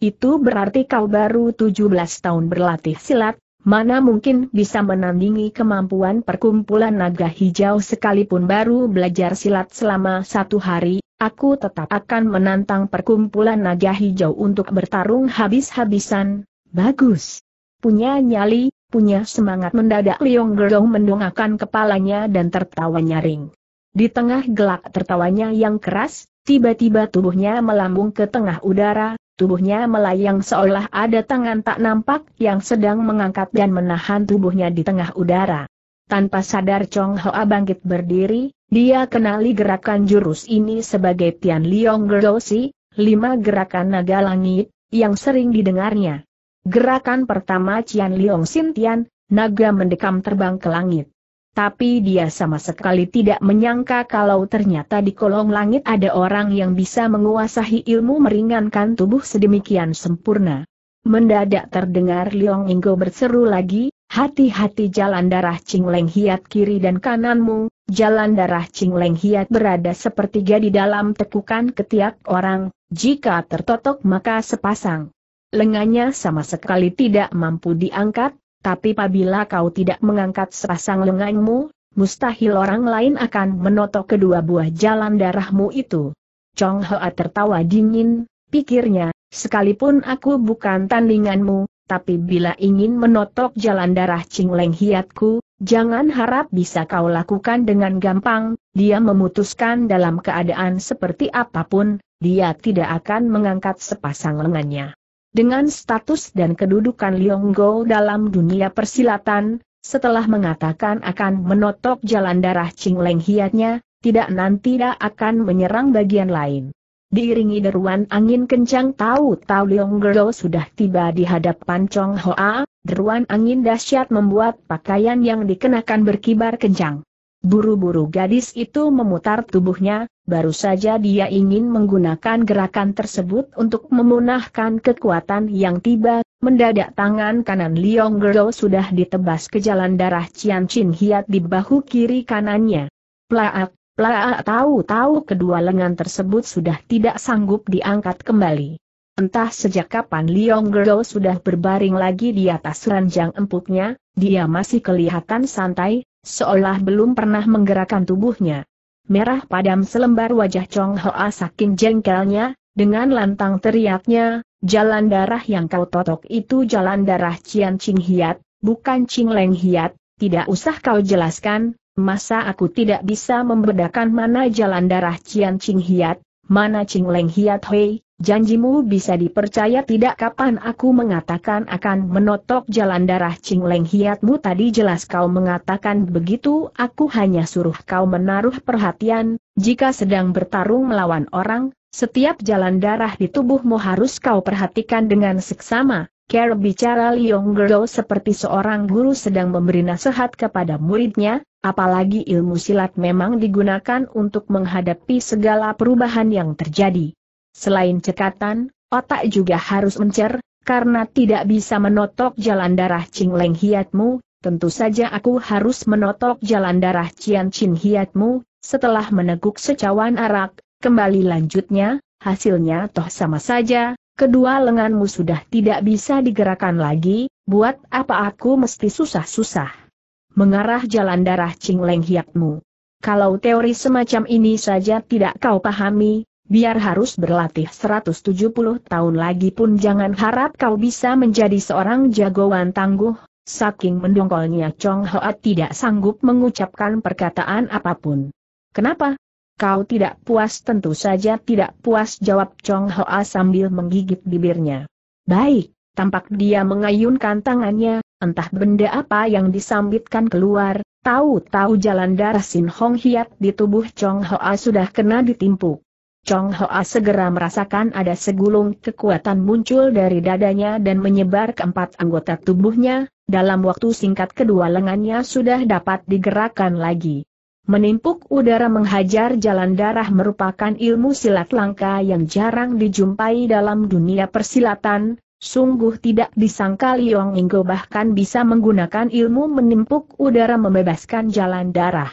Itu berarti kau baru 17 tahun berlatih silat, mana mungkin bisa menandingi kemampuan perkumpulan naga hijau sekalipun baru belajar silat selama satu hari, aku tetap akan menantang perkumpulan naga hijau untuk bertarung habis-habisan, bagus punya nyali, punya semangat mendadak Liong Gerong mendongakkan kepalanya dan tertawa nyaring. Di tengah gelak tertawanya yang keras, tiba-tiba tubuhnya melambung ke tengah udara, tubuhnya melayang seolah ada tangan tak nampak yang sedang mengangkat dan menahan tubuhnya di tengah udara. Tanpa sadar Chong Hoa bangkit berdiri, dia kenali gerakan jurus ini sebagai Tian Liong Gerosi, lima gerakan naga langit, yang sering didengarnya. Gerakan pertama Cian Liong Sintian, naga mendekam terbang ke langit. Tapi dia sama sekali tidak menyangka kalau ternyata di kolong langit ada orang yang bisa menguasai ilmu meringankan tubuh sedemikian sempurna. Mendadak terdengar Liong Inggo berseru lagi, hati-hati jalan darah leng Hiat kiri dan kananmu, jalan darah leng Hiat berada sepertiga di dalam tekukan ketiak orang, jika tertotok maka sepasang lengannya sama sekali tidak mampu diangkat, tapi apabila kau tidak mengangkat sepasang lenganmu, mustahil orang lain akan menotok kedua buah jalan darahmu itu. Chong Hoa tertawa dingin, pikirnya, sekalipun aku bukan tandinganmu, tapi bila ingin menotok jalan darah Ching Leng Hiatku, jangan harap bisa kau lakukan dengan gampang, dia memutuskan dalam keadaan seperti apapun, dia tidak akan mengangkat sepasang lengannya. Dengan status dan kedudukan Liong Go dalam dunia persilatan, setelah mengatakan akan menotok jalan darah Ching Leng hiatnya, tidak nanti dia akan menyerang bagian lain. Diiringi deruan angin kencang tahu-tahu Liong Go sudah tiba di hadapan Chong Hoa, deruan angin dahsyat membuat pakaian yang dikenakan berkibar kencang. Buru-buru gadis itu memutar tubuhnya, baru saja dia ingin menggunakan gerakan tersebut untuk memunahkan kekuatan yang tiba, mendadak tangan kanan Liong Girl sudah ditebas ke jalan darah Cian Chin Hiat di bahu kiri kanannya. Plaak, plaak tahu-tahu kedua lengan tersebut sudah tidak sanggup diangkat kembali. Entah sejak kapan Liong Girl sudah berbaring lagi di atas ranjang empuknya, dia masih kelihatan santai, seolah belum pernah menggerakkan tubuhnya. Merah padam selembar wajah Chong Hoa saking jengkelnya, dengan lantang teriaknya, jalan darah yang kau totok itu jalan darah Cian Ching Hiat, bukan Ching Leng Hiat, tidak usah kau jelaskan, masa aku tidak bisa membedakan mana jalan darah Cian Ching Hiat, mana Ching Leng Hiat Hei, Janjimu bisa dipercaya tidak kapan aku mengatakan akan menotok jalan darah Cingleng Hiatmu tadi jelas kau mengatakan begitu aku hanya suruh kau menaruh perhatian, jika sedang bertarung melawan orang, setiap jalan darah di tubuhmu harus kau perhatikan dengan seksama. Care bicara Liong Gerdo seperti seorang guru sedang memberi nasihat kepada muridnya, apalagi ilmu silat memang digunakan untuk menghadapi segala perubahan yang terjadi. Selain cekatan, otak juga harus mencer, karena tidak bisa menotok jalan darah leng Hiatmu, tentu saja aku harus menotok jalan darah Cian Chin Hiatmu, setelah meneguk secawan arak, kembali lanjutnya, hasilnya toh sama saja, kedua lenganmu sudah tidak bisa digerakkan lagi, buat apa aku mesti susah-susah mengarah jalan darah leng Hiatmu. Kalau teori semacam ini saja tidak kau pahami, biar harus berlatih 170 tahun lagi pun jangan harap kau bisa menjadi seorang jagoan tangguh, saking mendongkolnya Chong Hoat tidak sanggup mengucapkan perkataan apapun. Kenapa? Kau tidak puas tentu saja tidak puas jawab Chong Hoa sambil menggigit bibirnya. Baik, tampak dia mengayunkan tangannya, entah benda apa yang disambitkan keluar, tahu-tahu jalan darah Sin Hong Hiat di tubuh Chong Hoa sudah kena ditimpuk. Chong Hoa segera merasakan ada segulung kekuatan muncul dari dadanya dan menyebar ke empat anggota tubuhnya, dalam waktu singkat kedua lengannya sudah dapat digerakkan lagi. Menimpuk udara menghajar jalan darah merupakan ilmu silat langka yang jarang dijumpai dalam dunia persilatan, Sungguh tidak disangka Liong Inggo bahkan bisa menggunakan ilmu menimpuk udara membebaskan jalan darah.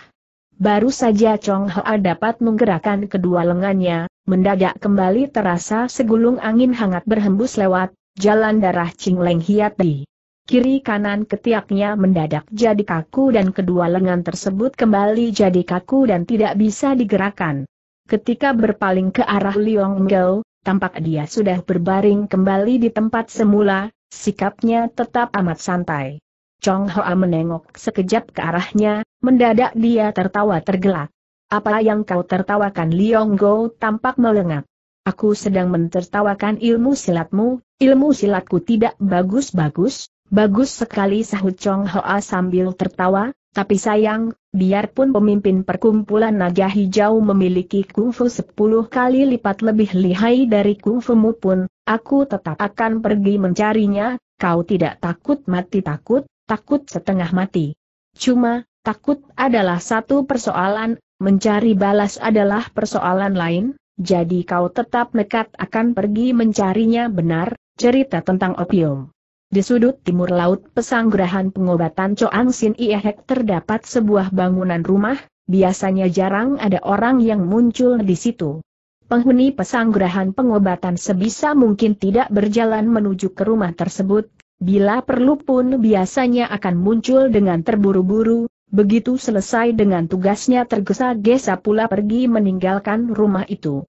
Baru saja Chong Hoa dapat menggerakkan kedua lengannya, mendadak kembali terasa segulung angin hangat berhembus lewat, jalan darah leng Hiat di kiri kanan ketiaknya mendadak jadi kaku dan kedua lengan tersebut kembali jadi kaku dan tidak bisa digerakkan. Ketika berpaling ke arah Liong Gao, tampak dia sudah berbaring kembali di tempat semula, sikapnya tetap amat santai. Chong Hoa menengok sekejap ke arahnya, mendadak dia tertawa tergelak. Apa yang kau tertawakan Liong Go tampak melengak. Aku sedang mentertawakan ilmu silatmu, ilmu silatku tidak bagus-bagus, bagus sekali sahut Chong Hoa sambil tertawa, tapi sayang, biarpun pemimpin perkumpulan naga hijau memiliki kungfu sepuluh kali lipat lebih lihai dari kungfumu pun, aku tetap akan pergi mencarinya, kau tidak takut mati takut, takut setengah mati. Cuma, takut adalah satu persoalan, mencari balas adalah persoalan lain, jadi kau tetap nekat akan pergi mencarinya benar, cerita tentang opium. Di sudut timur laut pesanggerahan pengobatan Choang Sin Iehek terdapat sebuah bangunan rumah, biasanya jarang ada orang yang muncul di situ. Penghuni pesanggerahan pengobatan sebisa mungkin tidak berjalan menuju ke rumah tersebut, bila perlu pun biasanya akan muncul dengan terburu-buru, begitu selesai dengan tugasnya tergesa-gesa pula pergi meninggalkan rumah itu.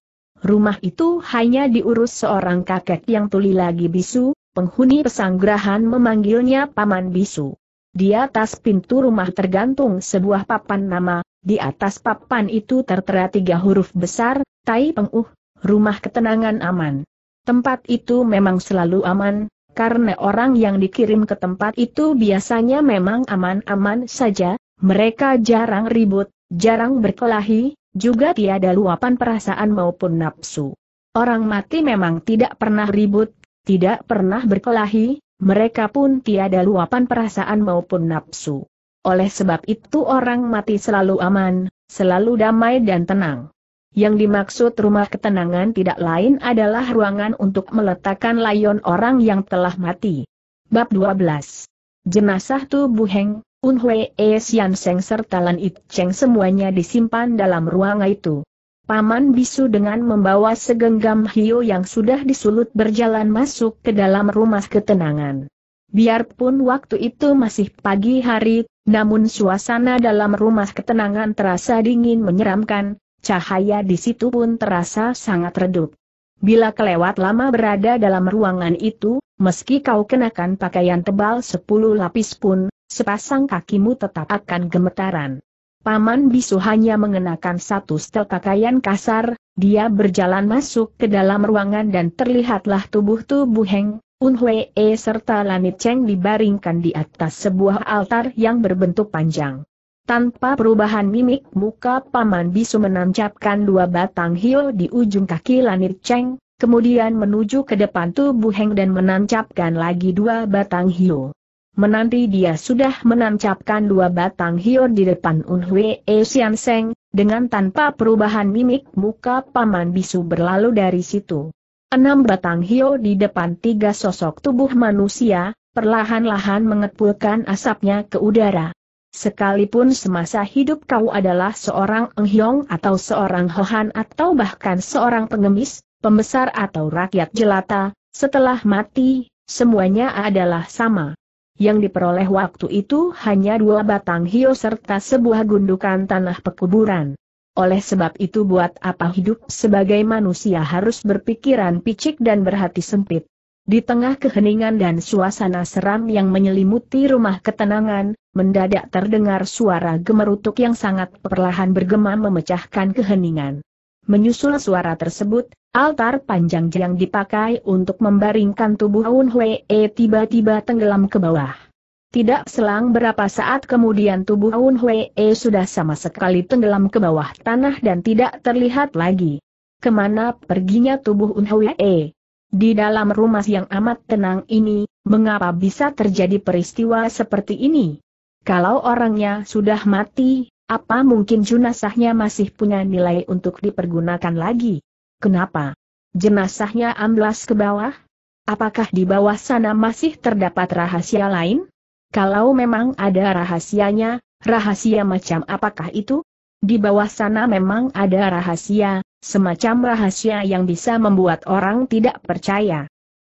Rumah itu hanya diurus seorang kakek yang tuli lagi bisu, penghuni pesanggrahan memanggilnya Paman Bisu. Di atas pintu rumah tergantung sebuah papan nama, di atas papan itu tertera tiga huruf besar, Tai Penguh, Rumah Ketenangan Aman. Tempat itu memang selalu aman, karena orang yang dikirim ke tempat itu biasanya memang aman-aman saja, mereka jarang ribut, jarang berkelahi, juga tiada luapan perasaan maupun nafsu. Orang mati memang tidak pernah ribut, tidak pernah berkelahi, mereka pun tiada luapan perasaan maupun nafsu. Oleh sebab itu orang mati selalu aman, selalu damai dan tenang. Yang dimaksud rumah ketenangan tidak lain adalah ruangan untuk meletakkan layon orang yang telah mati. Bab 12. Jenazah Tu Buheng, Un Hwe E Sian Seng serta Lan It Cheng semuanya disimpan dalam ruangan itu. Paman Bisu dengan membawa segenggam hio yang sudah disulut berjalan masuk ke dalam rumah ketenangan. Biarpun waktu itu masih pagi hari, namun suasana dalam rumah ketenangan terasa dingin menyeramkan, cahaya di situ pun terasa sangat redup. Bila kelewat lama berada dalam ruangan itu, meski kau kenakan pakaian tebal sepuluh lapis pun, sepasang kakimu tetap akan gemetaran. Paman Bisu hanya mengenakan satu setel pakaian kasar, dia berjalan masuk ke dalam ruangan dan terlihatlah tubuh-tubuh Heng, Unhwee serta Lanit Cheng dibaringkan di atas sebuah altar yang berbentuk panjang. Tanpa perubahan mimik muka Paman Bisu menancapkan dua batang hiu di ujung kaki Lanir Cheng, kemudian menuju ke depan tubuh Heng dan menancapkan lagi dua batang hiu. Menanti dia sudah menancapkan dua batang hiu di depan Unhwe E Sian Seng, dengan tanpa perubahan mimik muka Paman Bisu berlalu dari situ. Enam batang hiu di depan tiga sosok tubuh manusia, perlahan-lahan mengepulkan asapnya ke udara. Sekalipun semasa hidup kau adalah seorang enghyong atau seorang hohan atau bahkan seorang pengemis, pembesar atau rakyat jelata, setelah mati, semuanya adalah sama. Yang diperoleh waktu itu hanya dua batang hio serta sebuah gundukan tanah pekuburan. Oleh sebab itu buat apa hidup sebagai manusia harus berpikiran picik dan berhati sempit. Di tengah keheningan dan suasana seram yang menyelimuti rumah ketenangan, mendadak terdengar suara gemerutuk yang sangat perlahan bergema memecahkan keheningan. Menyusul suara tersebut, altar panjang yang dipakai untuk membaringkan tubuh Aun Hwee tiba-tiba tenggelam ke bawah. Tidak selang berapa saat kemudian tubuh Aun Hwee sudah sama sekali tenggelam ke bawah tanah dan tidak terlihat lagi. Kemana perginya tubuh Aun Hwee? Di dalam rumah yang amat tenang ini, mengapa bisa terjadi peristiwa seperti ini? Kalau orangnya sudah mati, apa mungkin jenazahnya masih punya nilai untuk dipergunakan lagi? Kenapa? Jenazahnya amblas ke bawah? Apakah di bawah sana masih terdapat rahasia lain? Kalau memang ada rahasianya, rahasia macam apakah itu? Di bawah sana memang ada rahasia, semacam rahasia yang bisa membuat orang tidak percaya.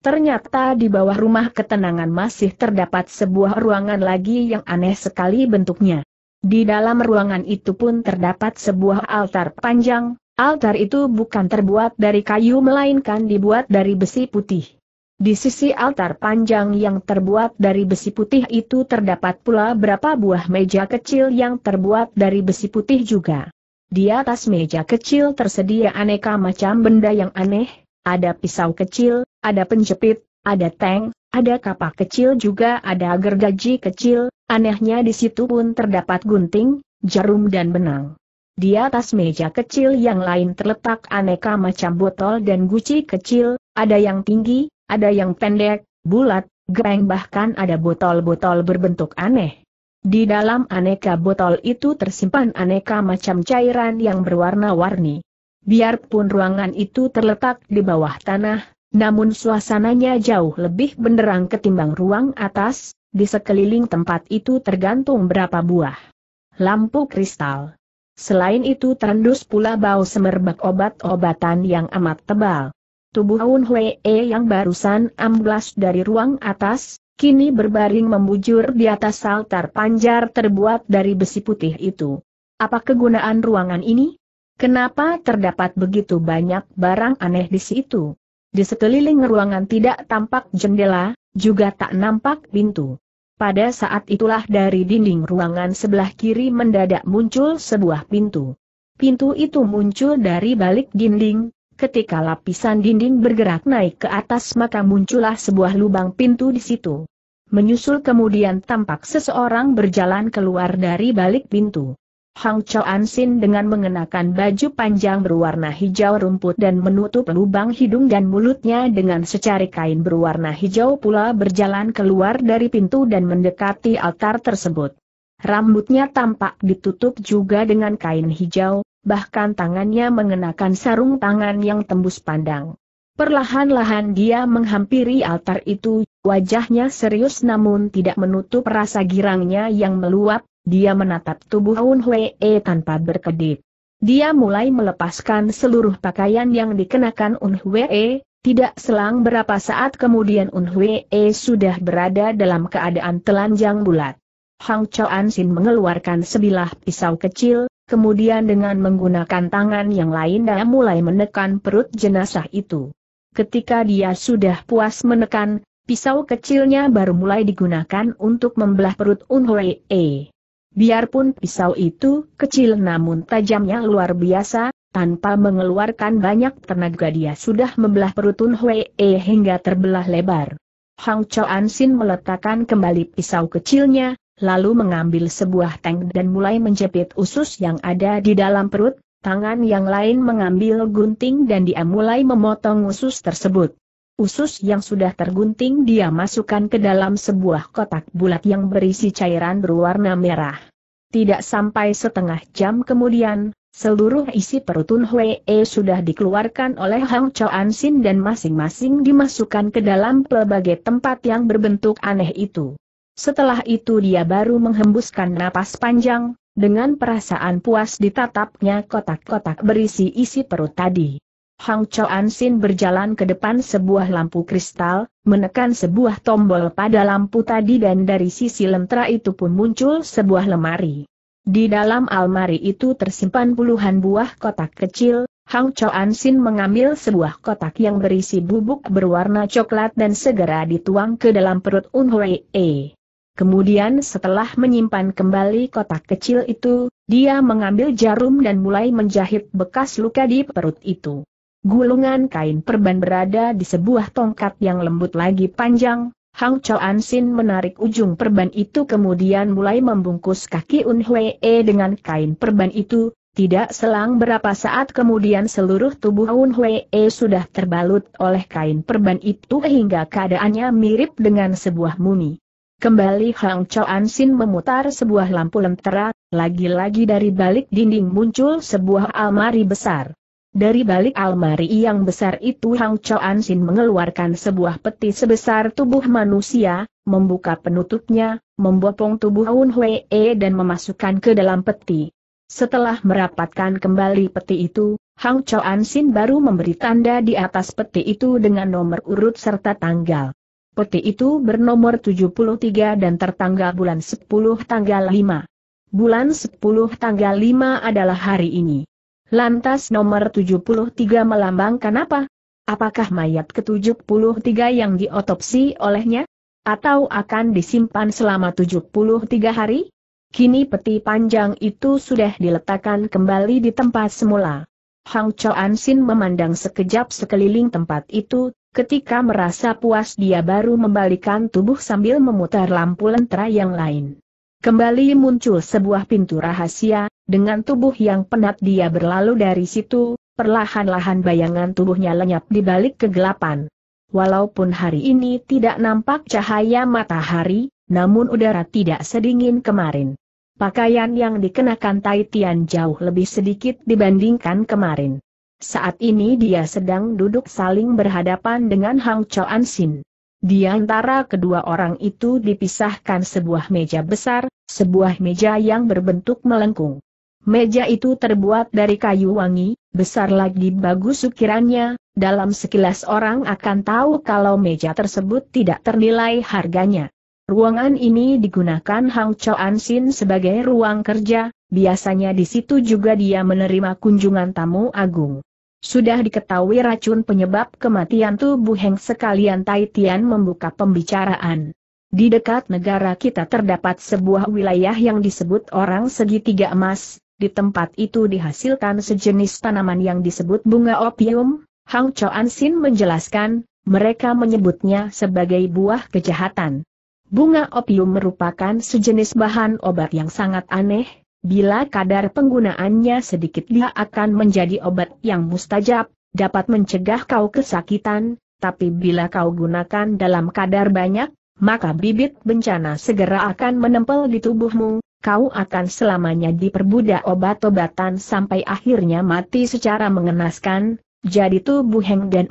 Ternyata di bawah rumah ketenangan masih terdapat sebuah ruangan lagi yang aneh sekali bentuknya. Di dalam ruangan itu pun terdapat sebuah altar panjang, altar itu bukan terbuat dari kayu melainkan dibuat dari besi putih. Di sisi altar panjang yang terbuat dari besi putih itu terdapat pula berapa buah meja kecil yang terbuat dari besi putih juga. Di atas meja kecil tersedia aneka macam benda yang aneh, ada pisau kecil, ada penjepit, ada tank, ada kapak kecil juga ada gergaji kecil, anehnya di situ pun terdapat gunting, jarum dan benang. Di atas meja kecil yang lain terletak aneka macam botol dan guci kecil, ada yang tinggi, ada yang pendek, bulat, gereng bahkan ada botol-botol berbentuk aneh. Di dalam aneka botol itu tersimpan aneka macam cairan yang berwarna-warni. Biarpun ruangan itu terletak di bawah tanah, namun suasananya jauh lebih benderang ketimbang ruang atas, di sekeliling tempat itu tergantung berapa buah lampu kristal. Selain itu terendus pula bau semerbak obat-obatan yang amat tebal. Tubuh Aun Hwee yang barusan amblas dari ruang atas, kini berbaring membujur di atas altar panjar terbuat dari besi putih itu. Apa kegunaan ruangan ini? Kenapa terdapat begitu banyak barang aneh di situ? Di sekeliling ruangan tidak tampak jendela, juga tak nampak pintu. Pada saat itulah dari dinding ruangan sebelah kiri mendadak muncul sebuah pintu. Pintu itu muncul dari balik dinding, ketika lapisan dinding bergerak naik ke atas maka muncullah sebuah lubang pintu di situ. Menyusul kemudian tampak seseorang berjalan keluar dari balik pintu. Hang An Sin dengan mengenakan baju panjang berwarna hijau rumput dan menutup lubang hidung dan mulutnya dengan secari kain berwarna hijau pula berjalan keluar dari pintu dan mendekati altar tersebut. Rambutnya tampak ditutup juga dengan kain hijau, bahkan tangannya mengenakan sarung tangan yang tembus pandang. Perlahan-lahan dia menghampiri altar itu, wajahnya serius namun tidak menutup rasa girangnya yang meluap, dia menatap tubuh Aun Hwee e tanpa berkedip. Dia mulai melepaskan seluruh pakaian yang dikenakan Aun Hwee, e. tidak selang berapa saat kemudian Aun Hwee e sudah berada dalam keadaan telanjang bulat. Hang Choan Sin mengeluarkan sebilah pisau kecil, kemudian dengan menggunakan tangan yang lain dia mulai menekan perut jenazah itu. Ketika dia sudah puas menekan, pisau kecilnya baru mulai digunakan untuk membelah perut e. Biarpun pisau itu kecil namun tajamnya luar biasa, tanpa mengeluarkan banyak tenaga dia sudah membelah perutun Hwee hingga terbelah lebar. Hang Choan Sin meletakkan kembali pisau kecilnya, lalu mengambil sebuah tank dan mulai menjepit usus yang ada di dalam perut, tangan yang lain mengambil gunting dan dia mulai memotong usus tersebut. Usus yang sudah tergunting dia masukkan ke dalam sebuah kotak bulat yang berisi cairan berwarna merah. Tidak sampai setengah jam kemudian, seluruh isi perut Hwee sudah dikeluarkan oleh Hang Choan Sin dan masing-masing dimasukkan ke dalam pelbagai tempat yang berbentuk aneh itu. Setelah itu dia baru menghembuskan napas panjang, dengan perasaan puas ditatapnya kotak-kotak berisi isi perut tadi. Hang Choan Sin berjalan ke depan sebuah lampu kristal, menekan sebuah tombol pada lampu tadi dan dari sisi lentera itu pun muncul sebuah lemari. Di dalam almari itu tersimpan puluhan buah kotak kecil, Hang Choan Sin mengambil sebuah kotak yang berisi bubuk berwarna coklat dan segera dituang ke dalam perut Un Hui E. Kemudian setelah menyimpan kembali kotak kecil itu, dia mengambil jarum dan mulai menjahit bekas luka di perut itu. Gulungan kain perban berada di sebuah tongkat yang lembut lagi panjang, Hang An Sin menarik ujung perban itu kemudian mulai membungkus kaki Un Hwee dengan kain perban itu, tidak selang berapa saat kemudian seluruh tubuh Un Hwee sudah terbalut oleh kain perban itu hingga keadaannya mirip dengan sebuah mumi. Kembali Hang An Sin memutar sebuah lampu lentera, lagi-lagi dari balik dinding muncul sebuah almari besar. Dari balik almari yang besar itu Hang Choan Sin mengeluarkan sebuah peti sebesar tubuh manusia, membuka penutupnya, membopong tubuh Aun Hwee e dan memasukkan ke dalam peti. Setelah merapatkan kembali peti itu, Hang Choan Sin baru memberi tanda di atas peti itu dengan nomor urut serta tanggal. Peti itu bernomor 73 dan tertanggal bulan 10 tanggal 5. Bulan 10 tanggal 5 adalah hari ini. Lantas nomor 73 melambangkan apa? Apakah mayat ke-73 yang diotopsi olehnya? Atau akan disimpan selama 73 hari? Kini peti panjang itu sudah diletakkan kembali di tempat semula. Hang Choan Sin memandang sekejap sekeliling tempat itu, ketika merasa puas dia baru membalikan tubuh sambil memutar lampu lentera yang lain. Kembali muncul sebuah pintu rahasia, dengan tubuh yang penat dia berlalu dari situ, perlahan-lahan bayangan tubuhnya lenyap di balik kegelapan. Walaupun hari ini tidak nampak cahaya matahari, namun udara tidak sedingin kemarin. Pakaian yang dikenakan Tai Tian jauh lebih sedikit dibandingkan kemarin. Saat ini dia sedang duduk saling berhadapan dengan Hang Choan Sin. Di antara kedua orang itu dipisahkan sebuah meja besar, sebuah meja yang berbentuk melengkung. Meja itu terbuat dari kayu wangi, besar lagi bagus ukirannya, dalam sekilas orang akan tahu kalau meja tersebut tidak ternilai harganya. Ruangan ini digunakan Hang Choan Sin sebagai ruang kerja, biasanya di situ juga dia menerima kunjungan tamu agung. Sudah diketahui racun penyebab kematian tubuh Heng sekalian Tai Tian membuka pembicaraan. Di dekat negara kita terdapat sebuah wilayah yang disebut orang segitiga emas, di tempat itu dihasilkan sejenis tanaman yang disebut bunga opium, Hang Choan Sin menjelaskan, mereka menyebutnya sebagai buah kejahatan. Bunga opium merupakan sejenis bahan obat yang sangat aneh, bila kadar penggunaannya sedikit dia akan menjadi obat yang mustajab, dapat mencegah kau kesakitan, tapi bila kau gunakan dalam kadar banyak, maka bibit bencana segera akan menempel di tubuhmu, kau akan selamanya diperbudak obat-obatan sampai akhirnya mati secara mengenaskan, jadi tubuh Heng dan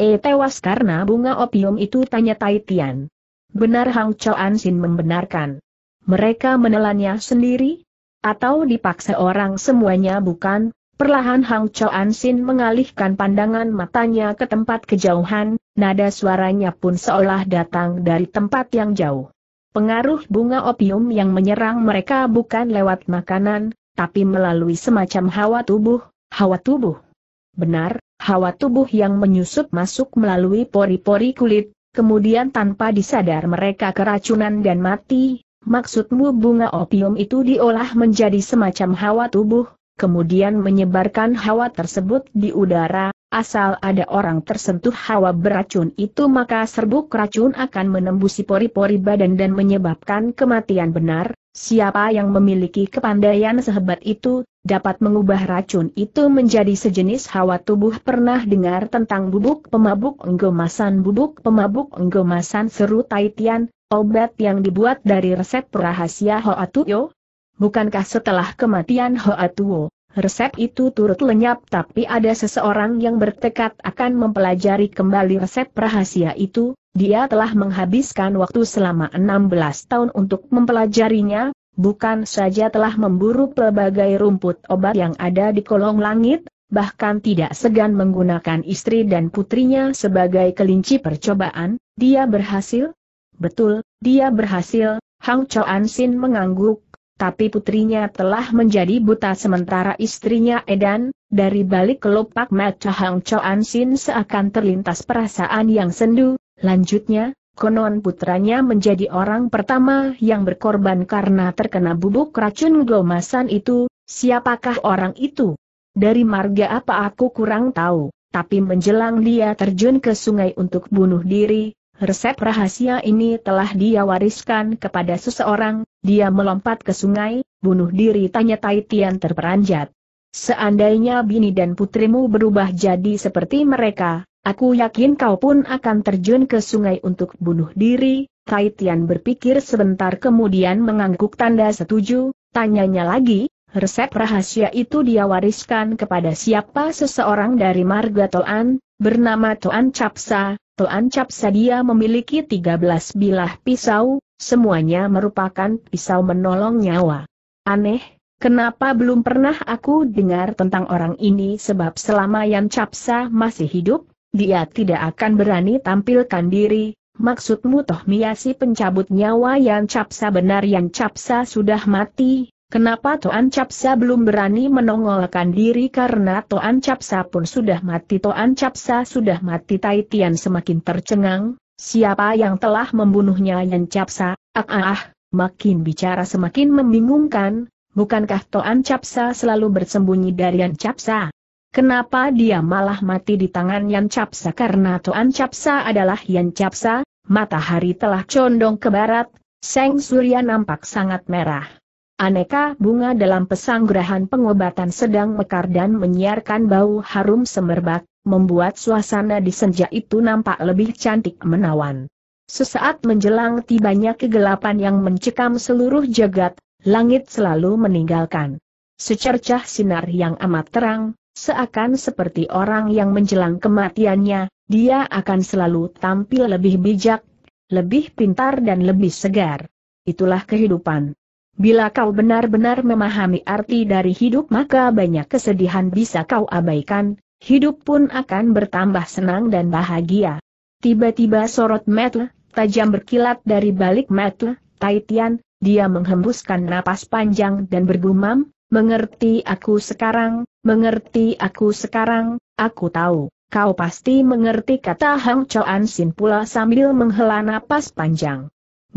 E tewas karena bunga opium itu tanya Tai Tian. Benar Hang Choan Sin membenarkan. Mereka menelannya sendiri? Atau dipaksa orang semuanya bukan? Perlahan Hang Choan Sin mengalihkan pandangan matanya ke tempat kejauhan, nada suaranya pun seolah datang dari tempat yang jauh. Pengaruh bunga opium yang menyerang mereka bukan lewat makanan, tapi melalui semacam hawa tubuh, hawa tubuh. Benar, hawa tubuh yang menyusup masuk melalui pori-pori kulit, kemudian tanpa disadar mereka keracunan dan mati, maksudmu bunga opium itu diolah menjadi semacam hawa tubuh, kemudian menyebarkan hawa tersebut di udara, Asal ada orang tersentuh hawa beracun itu maka serbuk racun akan menembusi pori-pori badan dan menyebabkan kematian benar, siapa yang memiliki kepandaian sehebat itu, dapat mengubah racun itu menjadi sejenis hawa tubuh pernah dengar tentang bubuk pemabuk enggomasan bubuk pemabuk enggomasan seru Taitian, obat yang dibuat dari resep rahasia Hoa Tuyo? Bukankah setelah kematian Hoa Resep itu turut lenyap tapi ada seseorang yang bertekad akan mempelajari kembali resep rahasia itu, dia telah menghabiskan waktu selama 16 tahun untuk mempelajarinya, bukan saja telah memburu pelbagai rumput obat yang ada di kolong langit, bahkan tidak segan menggunakan istri dan putrinya sebagai kelinci percobaan, dia berhasil? Betul, dia berhasil, Hang Choan Sin mengangguk, tapi putrinya telah menjadi buta sementara istrinya Edan, dari balik kelopak mata Hang Choan Sin seakan terlintas perasaan yang sendu, lanjutnya, konon putranya menjadi orang pertama yang berkorban karena terkena bubuk racun gomasan itu, siapakah orang itu? Dari marga apa aku kurang tahu, tapi menjelang dia terjun ke sungai untuk bunuh diri, Resep rahasia ini telah dia wariskan kepada seseorang, dia melompat ke sungai, bunuh diri tanya Tai Tian terperanjat. Seandainya bini dan putrimu berubah jadi seperti mereka, aku yakin kau pun akan terjun ke sungai untuk bunuh diri, Tai Tian berpikir sebentar kemudian mengangguk tanda setuju, tanyanya lagi, resep rahasia itu dia wariskan kepada siapa seseorang dari marga Toan, bernama Toan Capsa, Tuan Cap Sadia memiliki 13 bilah pisau, semuanya merupakan pisau menolong nyawa. Aneh, kenapa belum pernah aku dengar tentang orang ini sebab selama yang Capsa masih hidup, dia tidak akan berani tampilkan diri, Maksudmu toh miasi pencabut nyawa yang Capsa benar yang Capsa sudah mati, Kenapa Toan Capsa belum berani menongolkan diri karena Toan Capsa pun sudah mati Toan Capsa sudah mati Tai Tian semakin tercengang, siapa yang telah membunuhnya Yan Capsa, ah ah ah, makin bicara semakin membingungkan, bukankah Toan Capsa selalu bersembunyi dari Yan Capsa? Kenapa dia malah mati di tangan Yan Capsa karena Toan Capsa adalah Yan Capsa, matahari telah condong ke barat, Seng Surya nampak sangat merah. Aneka bunga dalam pesanggrahan pengobatan sedang mekar dan menyiarkan bau harum semerbak, membuat suasana di senja itu nampak lebih cantik menawan. Sesaat menjelang tibanya kegelapan yang mencekam seluruh jagat, langit selalu meninggalkan. Secercah sinar yang amat terang, seakan seperti orang yang menjelang kematiannya, dia akan selalu tampil lebih bijak, lebih pintar dan lebih segar. Itulah kehidupan. Bila kau benar-benar memahami arti dari hidup maka banyak kesedihan bisa kau abaikan, hidup pun akan bertambah senang dan bahagia. Tiba-tiba sorot metel, tajam berkilat dari balik metel, Taitian, dia menghembuskan napas panjang dan bergumam, mengerti aku sekarang, mengerti aku sekarang, aku tahu, kau pasti mengerti kata Hang Choan Sin pula sambil menghela napas panjang.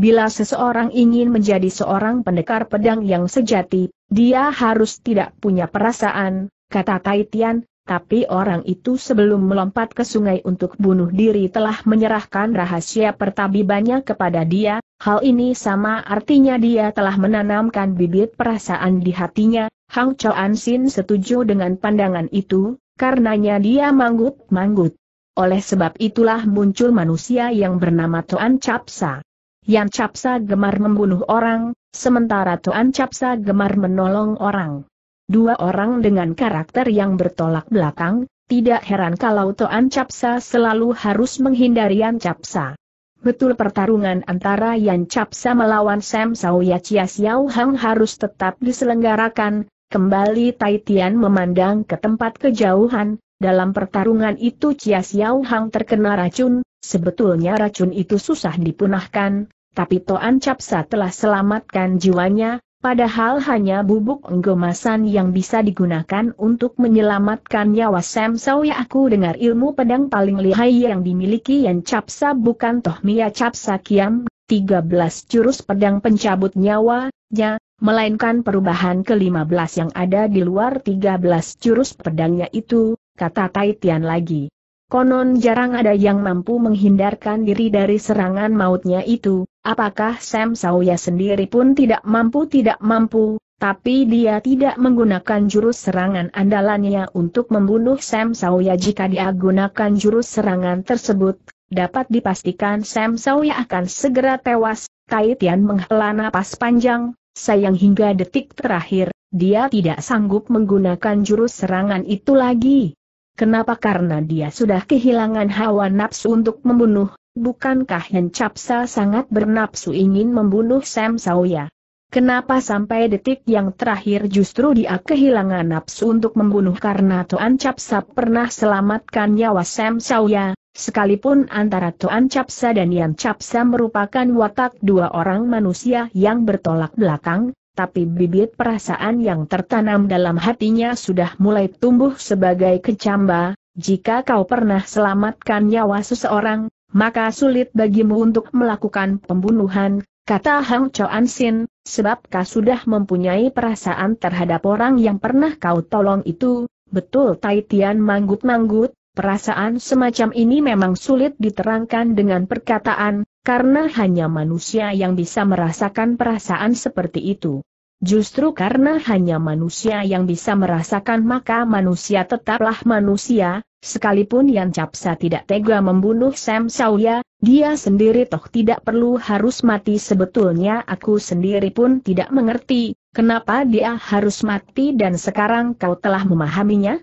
Bila seseorang ingin menjadi seorang pendekar pedang yang sejati, dia harus tidak punya perasaan, kata Taitian, tapi orang itu sebelum melompat ke sungai untuk bunuh diri telah menyerahkan rahasia pertabibannya kepada dia, hal ini sama artinya dia telah menanamkan bibit perasaan di hatinya, Hang Choan Sin setuju dengan pandangan itu, karenanya dia manggut-manggut. Oleh sebab itulah muncul manusia yang bernama Tuan Capsa. Yan Capsa gemar membunuh orang, sementara Tuan Capsa gemar menolong orang. Dua orang dengan karakter yang bertolak belakang, tidak heran kalau Tuan Capsa selalu harus menghindari Yan Capsa. Betul pertarungan antara Yan Capsa melawan Sam Sao Chia ya Xiao Hang harus tetap diselenggarakan, kembali Tai Tian memandang ke tempat kejauhan, dalam pertarungan itu Chia Xiao Hang terkena racun, Sebetulnya racun itu susah dipunahkan, tapi Toan Capsa telah selamatkan jiwanya, padahal hanya bubuk enggomasan yang bisa digunakan untuk menyelamatkan nyawa Sam Saya aku dengar ilmu pedang paling lihai yang dimiliki yang Capsa bukan Toh Mia Capsa Kiam, 13 jurus pedang pencabut nyawanya, melainkan perubahan ke-15 yang ada di luar 13 jurus pedangnya itu, kata Taitian lagi. Konon jarang ada yang mampu menghindarkan diri dari serangan mautnya itu, apakah Sam Sawya sendiri pun tidak mampu tidak mampu, tapi dia tidak menggunakan jurus serangan andalannya untuk membunuh Sam Sawya jika dia gunakan jurus serangan tersebut, dapat dipastikan Sam Sawya akan segera tewas, Kaitian menghela napas panjang, sayang hingga detik terakhir, dia tidak sanggup menggunakan jurus serangan itu lagi. Kenapa? Karena dia sudah kehilangan hawa nafsu untuk membunuh, bukankah Hen Capsa sangat bernafsu ingin membunuh Sam Sawya? Kenapa sampai detik yang terakhir justru dia kehilangan nafsu untuk membunuh karena tuan Capsa pernah selamatkan nyawa Sam Sawya, sekalipun antara tuan Capsa dan Yan Capsa merupakan watak dua orang manusia yang bertolak belakang, tapi bibit perasaan yang tertanam dalam hatinya sudah mulai tumbuh sebagai kecamba, jika kau pernah selamatkan nyawa seseorang, maka sulit bagimu untuk melakukan pembunuhan, kata Hang An Sin, sebab kau sudah mempunyai perasaan terhadap orang yang pernah kau tolong itu, betul Tai Tian manggut-manggut, Perasaan semacam ini memang sulit diterangkan dengan perkataan, karena hanya manusia yang bisa merasakan perasaan seperti itu. Justru karena hanya manusia yang bisa merasakan maka manusia tetaplah manusia, sekalipun yang Capsa tidak tega membunuh Sam Sauya, dia sendiri toh tidak perlu harus mati sebetulnya aku sendiri pun tidak mengerti, kenapa dia harus mati dan sekarang kau telah memahaminya?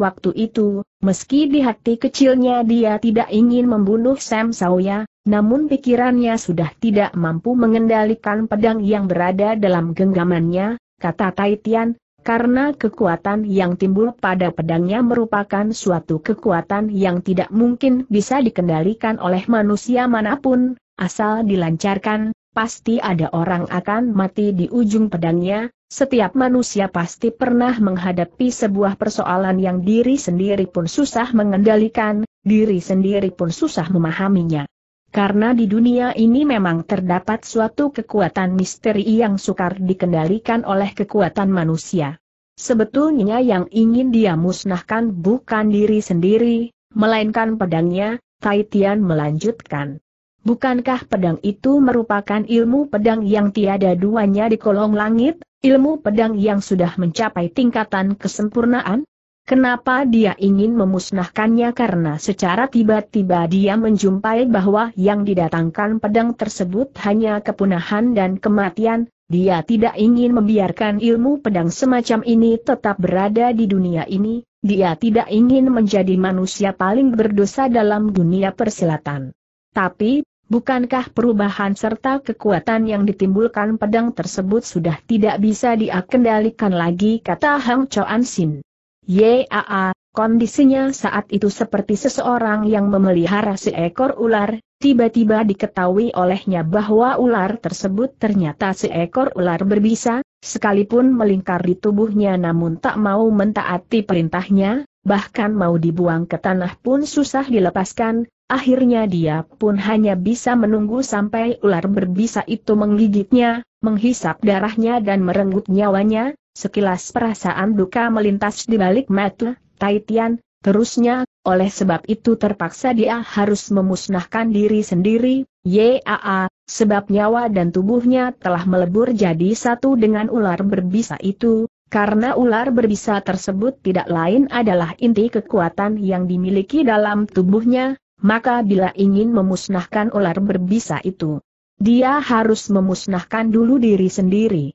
Waktu itu, meski di hati kecilnya dia tidak ingin membunuh Sam Sawya, namun pikirannya sudah tidak mampu mengendalikan pedang yang berada dalam genggamannya, kata Taitian, karena kekuatan yang timbul pada pedangnya merupakan suatu kekuatan yang tidak mungkin bisa dikendalikan oleh manusia manapun, asal dilancarkan, pasti ada orang akan mati di ujung pedangnya, setiap manusia pasti pernah menghadapi sebuah persoalan yang diri sendiri pun susah mengendalikan, diri sendiri pun susah memahaminya. Karena di dunia ini memang terdapat suatu kekuatan misteri yang sukar dikendalikan oleh kekuatan manusia. Sebetulnya yang ingin dia musnahkan bukan diri sendiri, melainkan pedangnya, Taitian melanjutkan. Bukankah pedang itu merupakan ilmu pedang yang tiada duanya di kolong langit, ilmu pedang yang sudah mencapai tingkatan kesempurnaan? Kenapa dia ingin memusnahkannya karena secara tiba-tiba dia menjumpai bahwa yang didatangkan pedang tersebut hanya kepunahan dan kematian, dia tidak ingin membiarkan ilmu pedang semacam ini tetap berada di dunia ini, dia tidak ingin menjadi manusia paling berdosa dalam dunia persilatan. Tapi, Bukankah perubahan serta kekuatan yang ditimbulkan pedang tersebut sudah tidak bisa diakendalikan lagi kata Hang Choan Sin? Yaa, kondisinya saat itu seperti seseorang yang memelihara seekor ular, tiba-tiba diketahui olehnya bahwa ular tersebut ternyata seekor ular berbisa, sekalipun melingkar di tubuhnya namun tak mau mentaati perintahnya, bahkan mau dibuang ke tanah pun susah dilepaskan, Akhirnya dia pun hanya bisa menunggu sampai ular berbisa itu menggigitnya, menghisap darahnya dan merenggut nyawanya, sekilas perasaan duka melintas di balik mata, Taitian, terusnya, oleh sebab itu terpaksa dia harus memusnahkan diri sendiri, yaa, sebab nyawa dan tubuhnya telah melebur jadi satu dengan ular berbisa itu, karena ular berbisa tersebut tidak lain adalah inti kekuatan yang dimiliki dalam tubuhnya, maka bila ingin memusnahkan ular berbisa itu, dia harus memusnahkan dulu diri sendiri.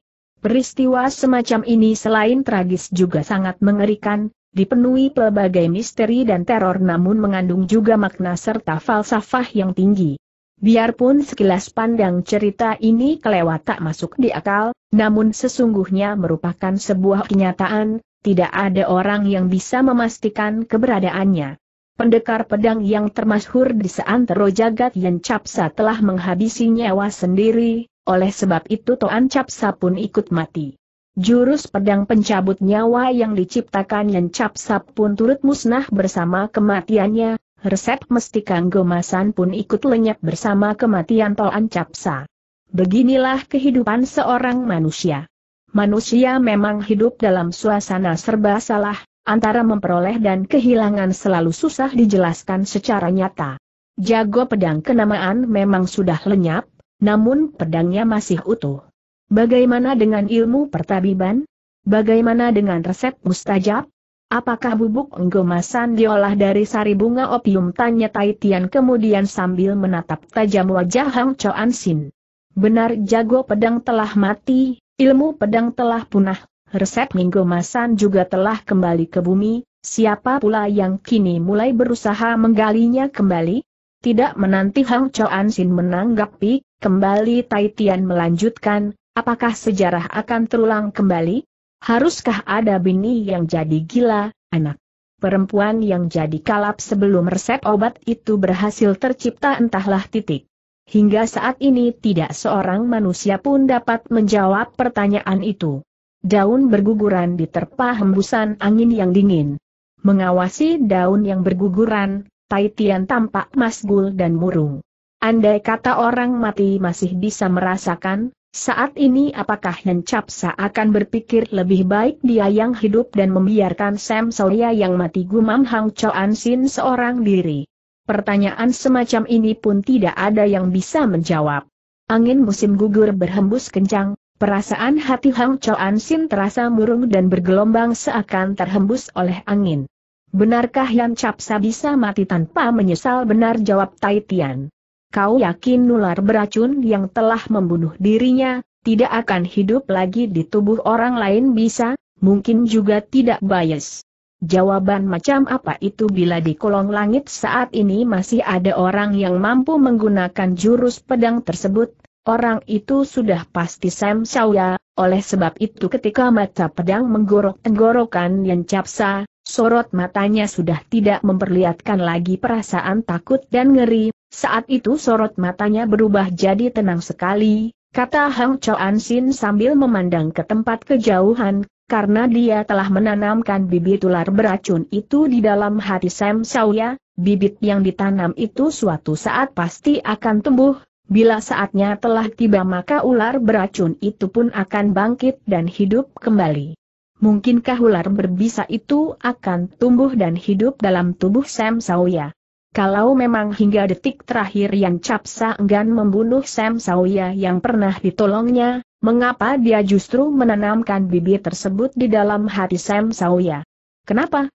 Peristiwa semacam ini selain tragis juga sangat mengerikan, dipenuhi pelbagai misteri dan teror namun mengandung juga makna serta falsafah yang tinggi. Biarpun sekilas pandang cerita ini kelewat tak masuk di akal, namun sesungguhnya merupakan sebuah kenyataan, tidak ada orang yang bisa memastikan keberadaannya. Pendekar pedang yang termasyhur di seantero jagat Yan Capsa telah menghabisi nyawa sendiri, oleh sebab itu Toan Capsa pun ikut mati. Jurus pedang pencabut nyawa yang diciptakan Yan Capsa pun turut musnah bersama kematiannya, resep mestika gemasan pun ikut lenyap bersama kematian Toan Capsa. Beginilah kehidupan seorang manusia. Manusia memang hidup dalam suasana serba salah, antara memperoleh dan kehilangan selalu susah dijelaskan secara nyata. Jago pedang kenamaan memang sudah lenyap, namun pedangnya masih utuh. Bagaimana dengan ilmu pertabiban? Bagaimana dengan resep mustajab? Apakah bubuk enggomasan diolah dari sari bunga opium? Tanya Tai Tian kemudian sambil menatap tajam wajah Hang Choan Sin. Benar jago pedang telah mati, ilmu pedang telah punah, resep Minggu Masan juga telah kembali ke bumi, siapa pula yang kini mulai berusaha menggalinya kembali? Tidak menanti Hang Choan Sin menanggapi, kembali Tai Tian melanjutkan, apakah sejarah akan terulang kembali? Haruskah ada bini yang jadi gila, anak? Perempuan yang jadi kalap sebelum resep obat itu berhasil tercipta entahlah titik. Hingga saat ini tidak seorang manusia pun dapat menjawab pertanyaan itu. Daun berguguran diterpa hembusan angin yang dingin. Mengawasi daun yang berguguran, Tai tampak masgul dan murung. Andai kata orang mati masih bisa merasakan, saat ini apakah Capsa akan berpikir lebih baik dia yang hidup dan membiarkan Sam Soria yang mati gumam Hang Choan Sin seorang diri. Pertanyaan semacam ini pun tidak ada yang bisa menjawab. Angin musim gugur berhembus kencang, Perasaan hati Hang Choan Sin terasa murung dan bergelombang seakan terhembus oleh angin. Benarkah Yan Capsa bisa mati tanpa menyesal benar jawab Tai Tian. Kau yakin nular beracun yang telah membunuh dirinya, tidak akan hidup lagi di tubuh orang lain bisa, mungkin juga tidak bias. Jawaban macam apa itu bila di kolong langit saat ini masih ada orang yang mampu menggunakan jurus pedang tersebut, Orang itu sudah pasti Sam Shauya, oleh sebab itu ketika mata pedang menggorok tenggorokan yang capsa, sorot matanya sudah tidak memperlihatkan lagi perasaan takut dan ngeri, saat itu sorot matanya berubah jadi tenang sekali, kata Hang Choan Sin sambil memandang ke tempat kejauhan, karena dia telah menanamkan bibit ular beracun itu di dalam hati Sam Shauya, bibit yang ditanam itu suatu saat pasti akan tumbuh, Bila saatnya telah tiba maka ular beracun itu pun akan bangkit dan hidup kembali. Mungkinkah ular berbisa itu akan tumbuh dan hidup dalam tubuh Sam Sawya? Kalau memang hingga detik terakhir yang capsa enggan membunuh Sam Sawya yang pernah ditolongnya, mengapa dia justru menanamkan bibit tersebut di dalam hati Sam Sawya? Kenapa?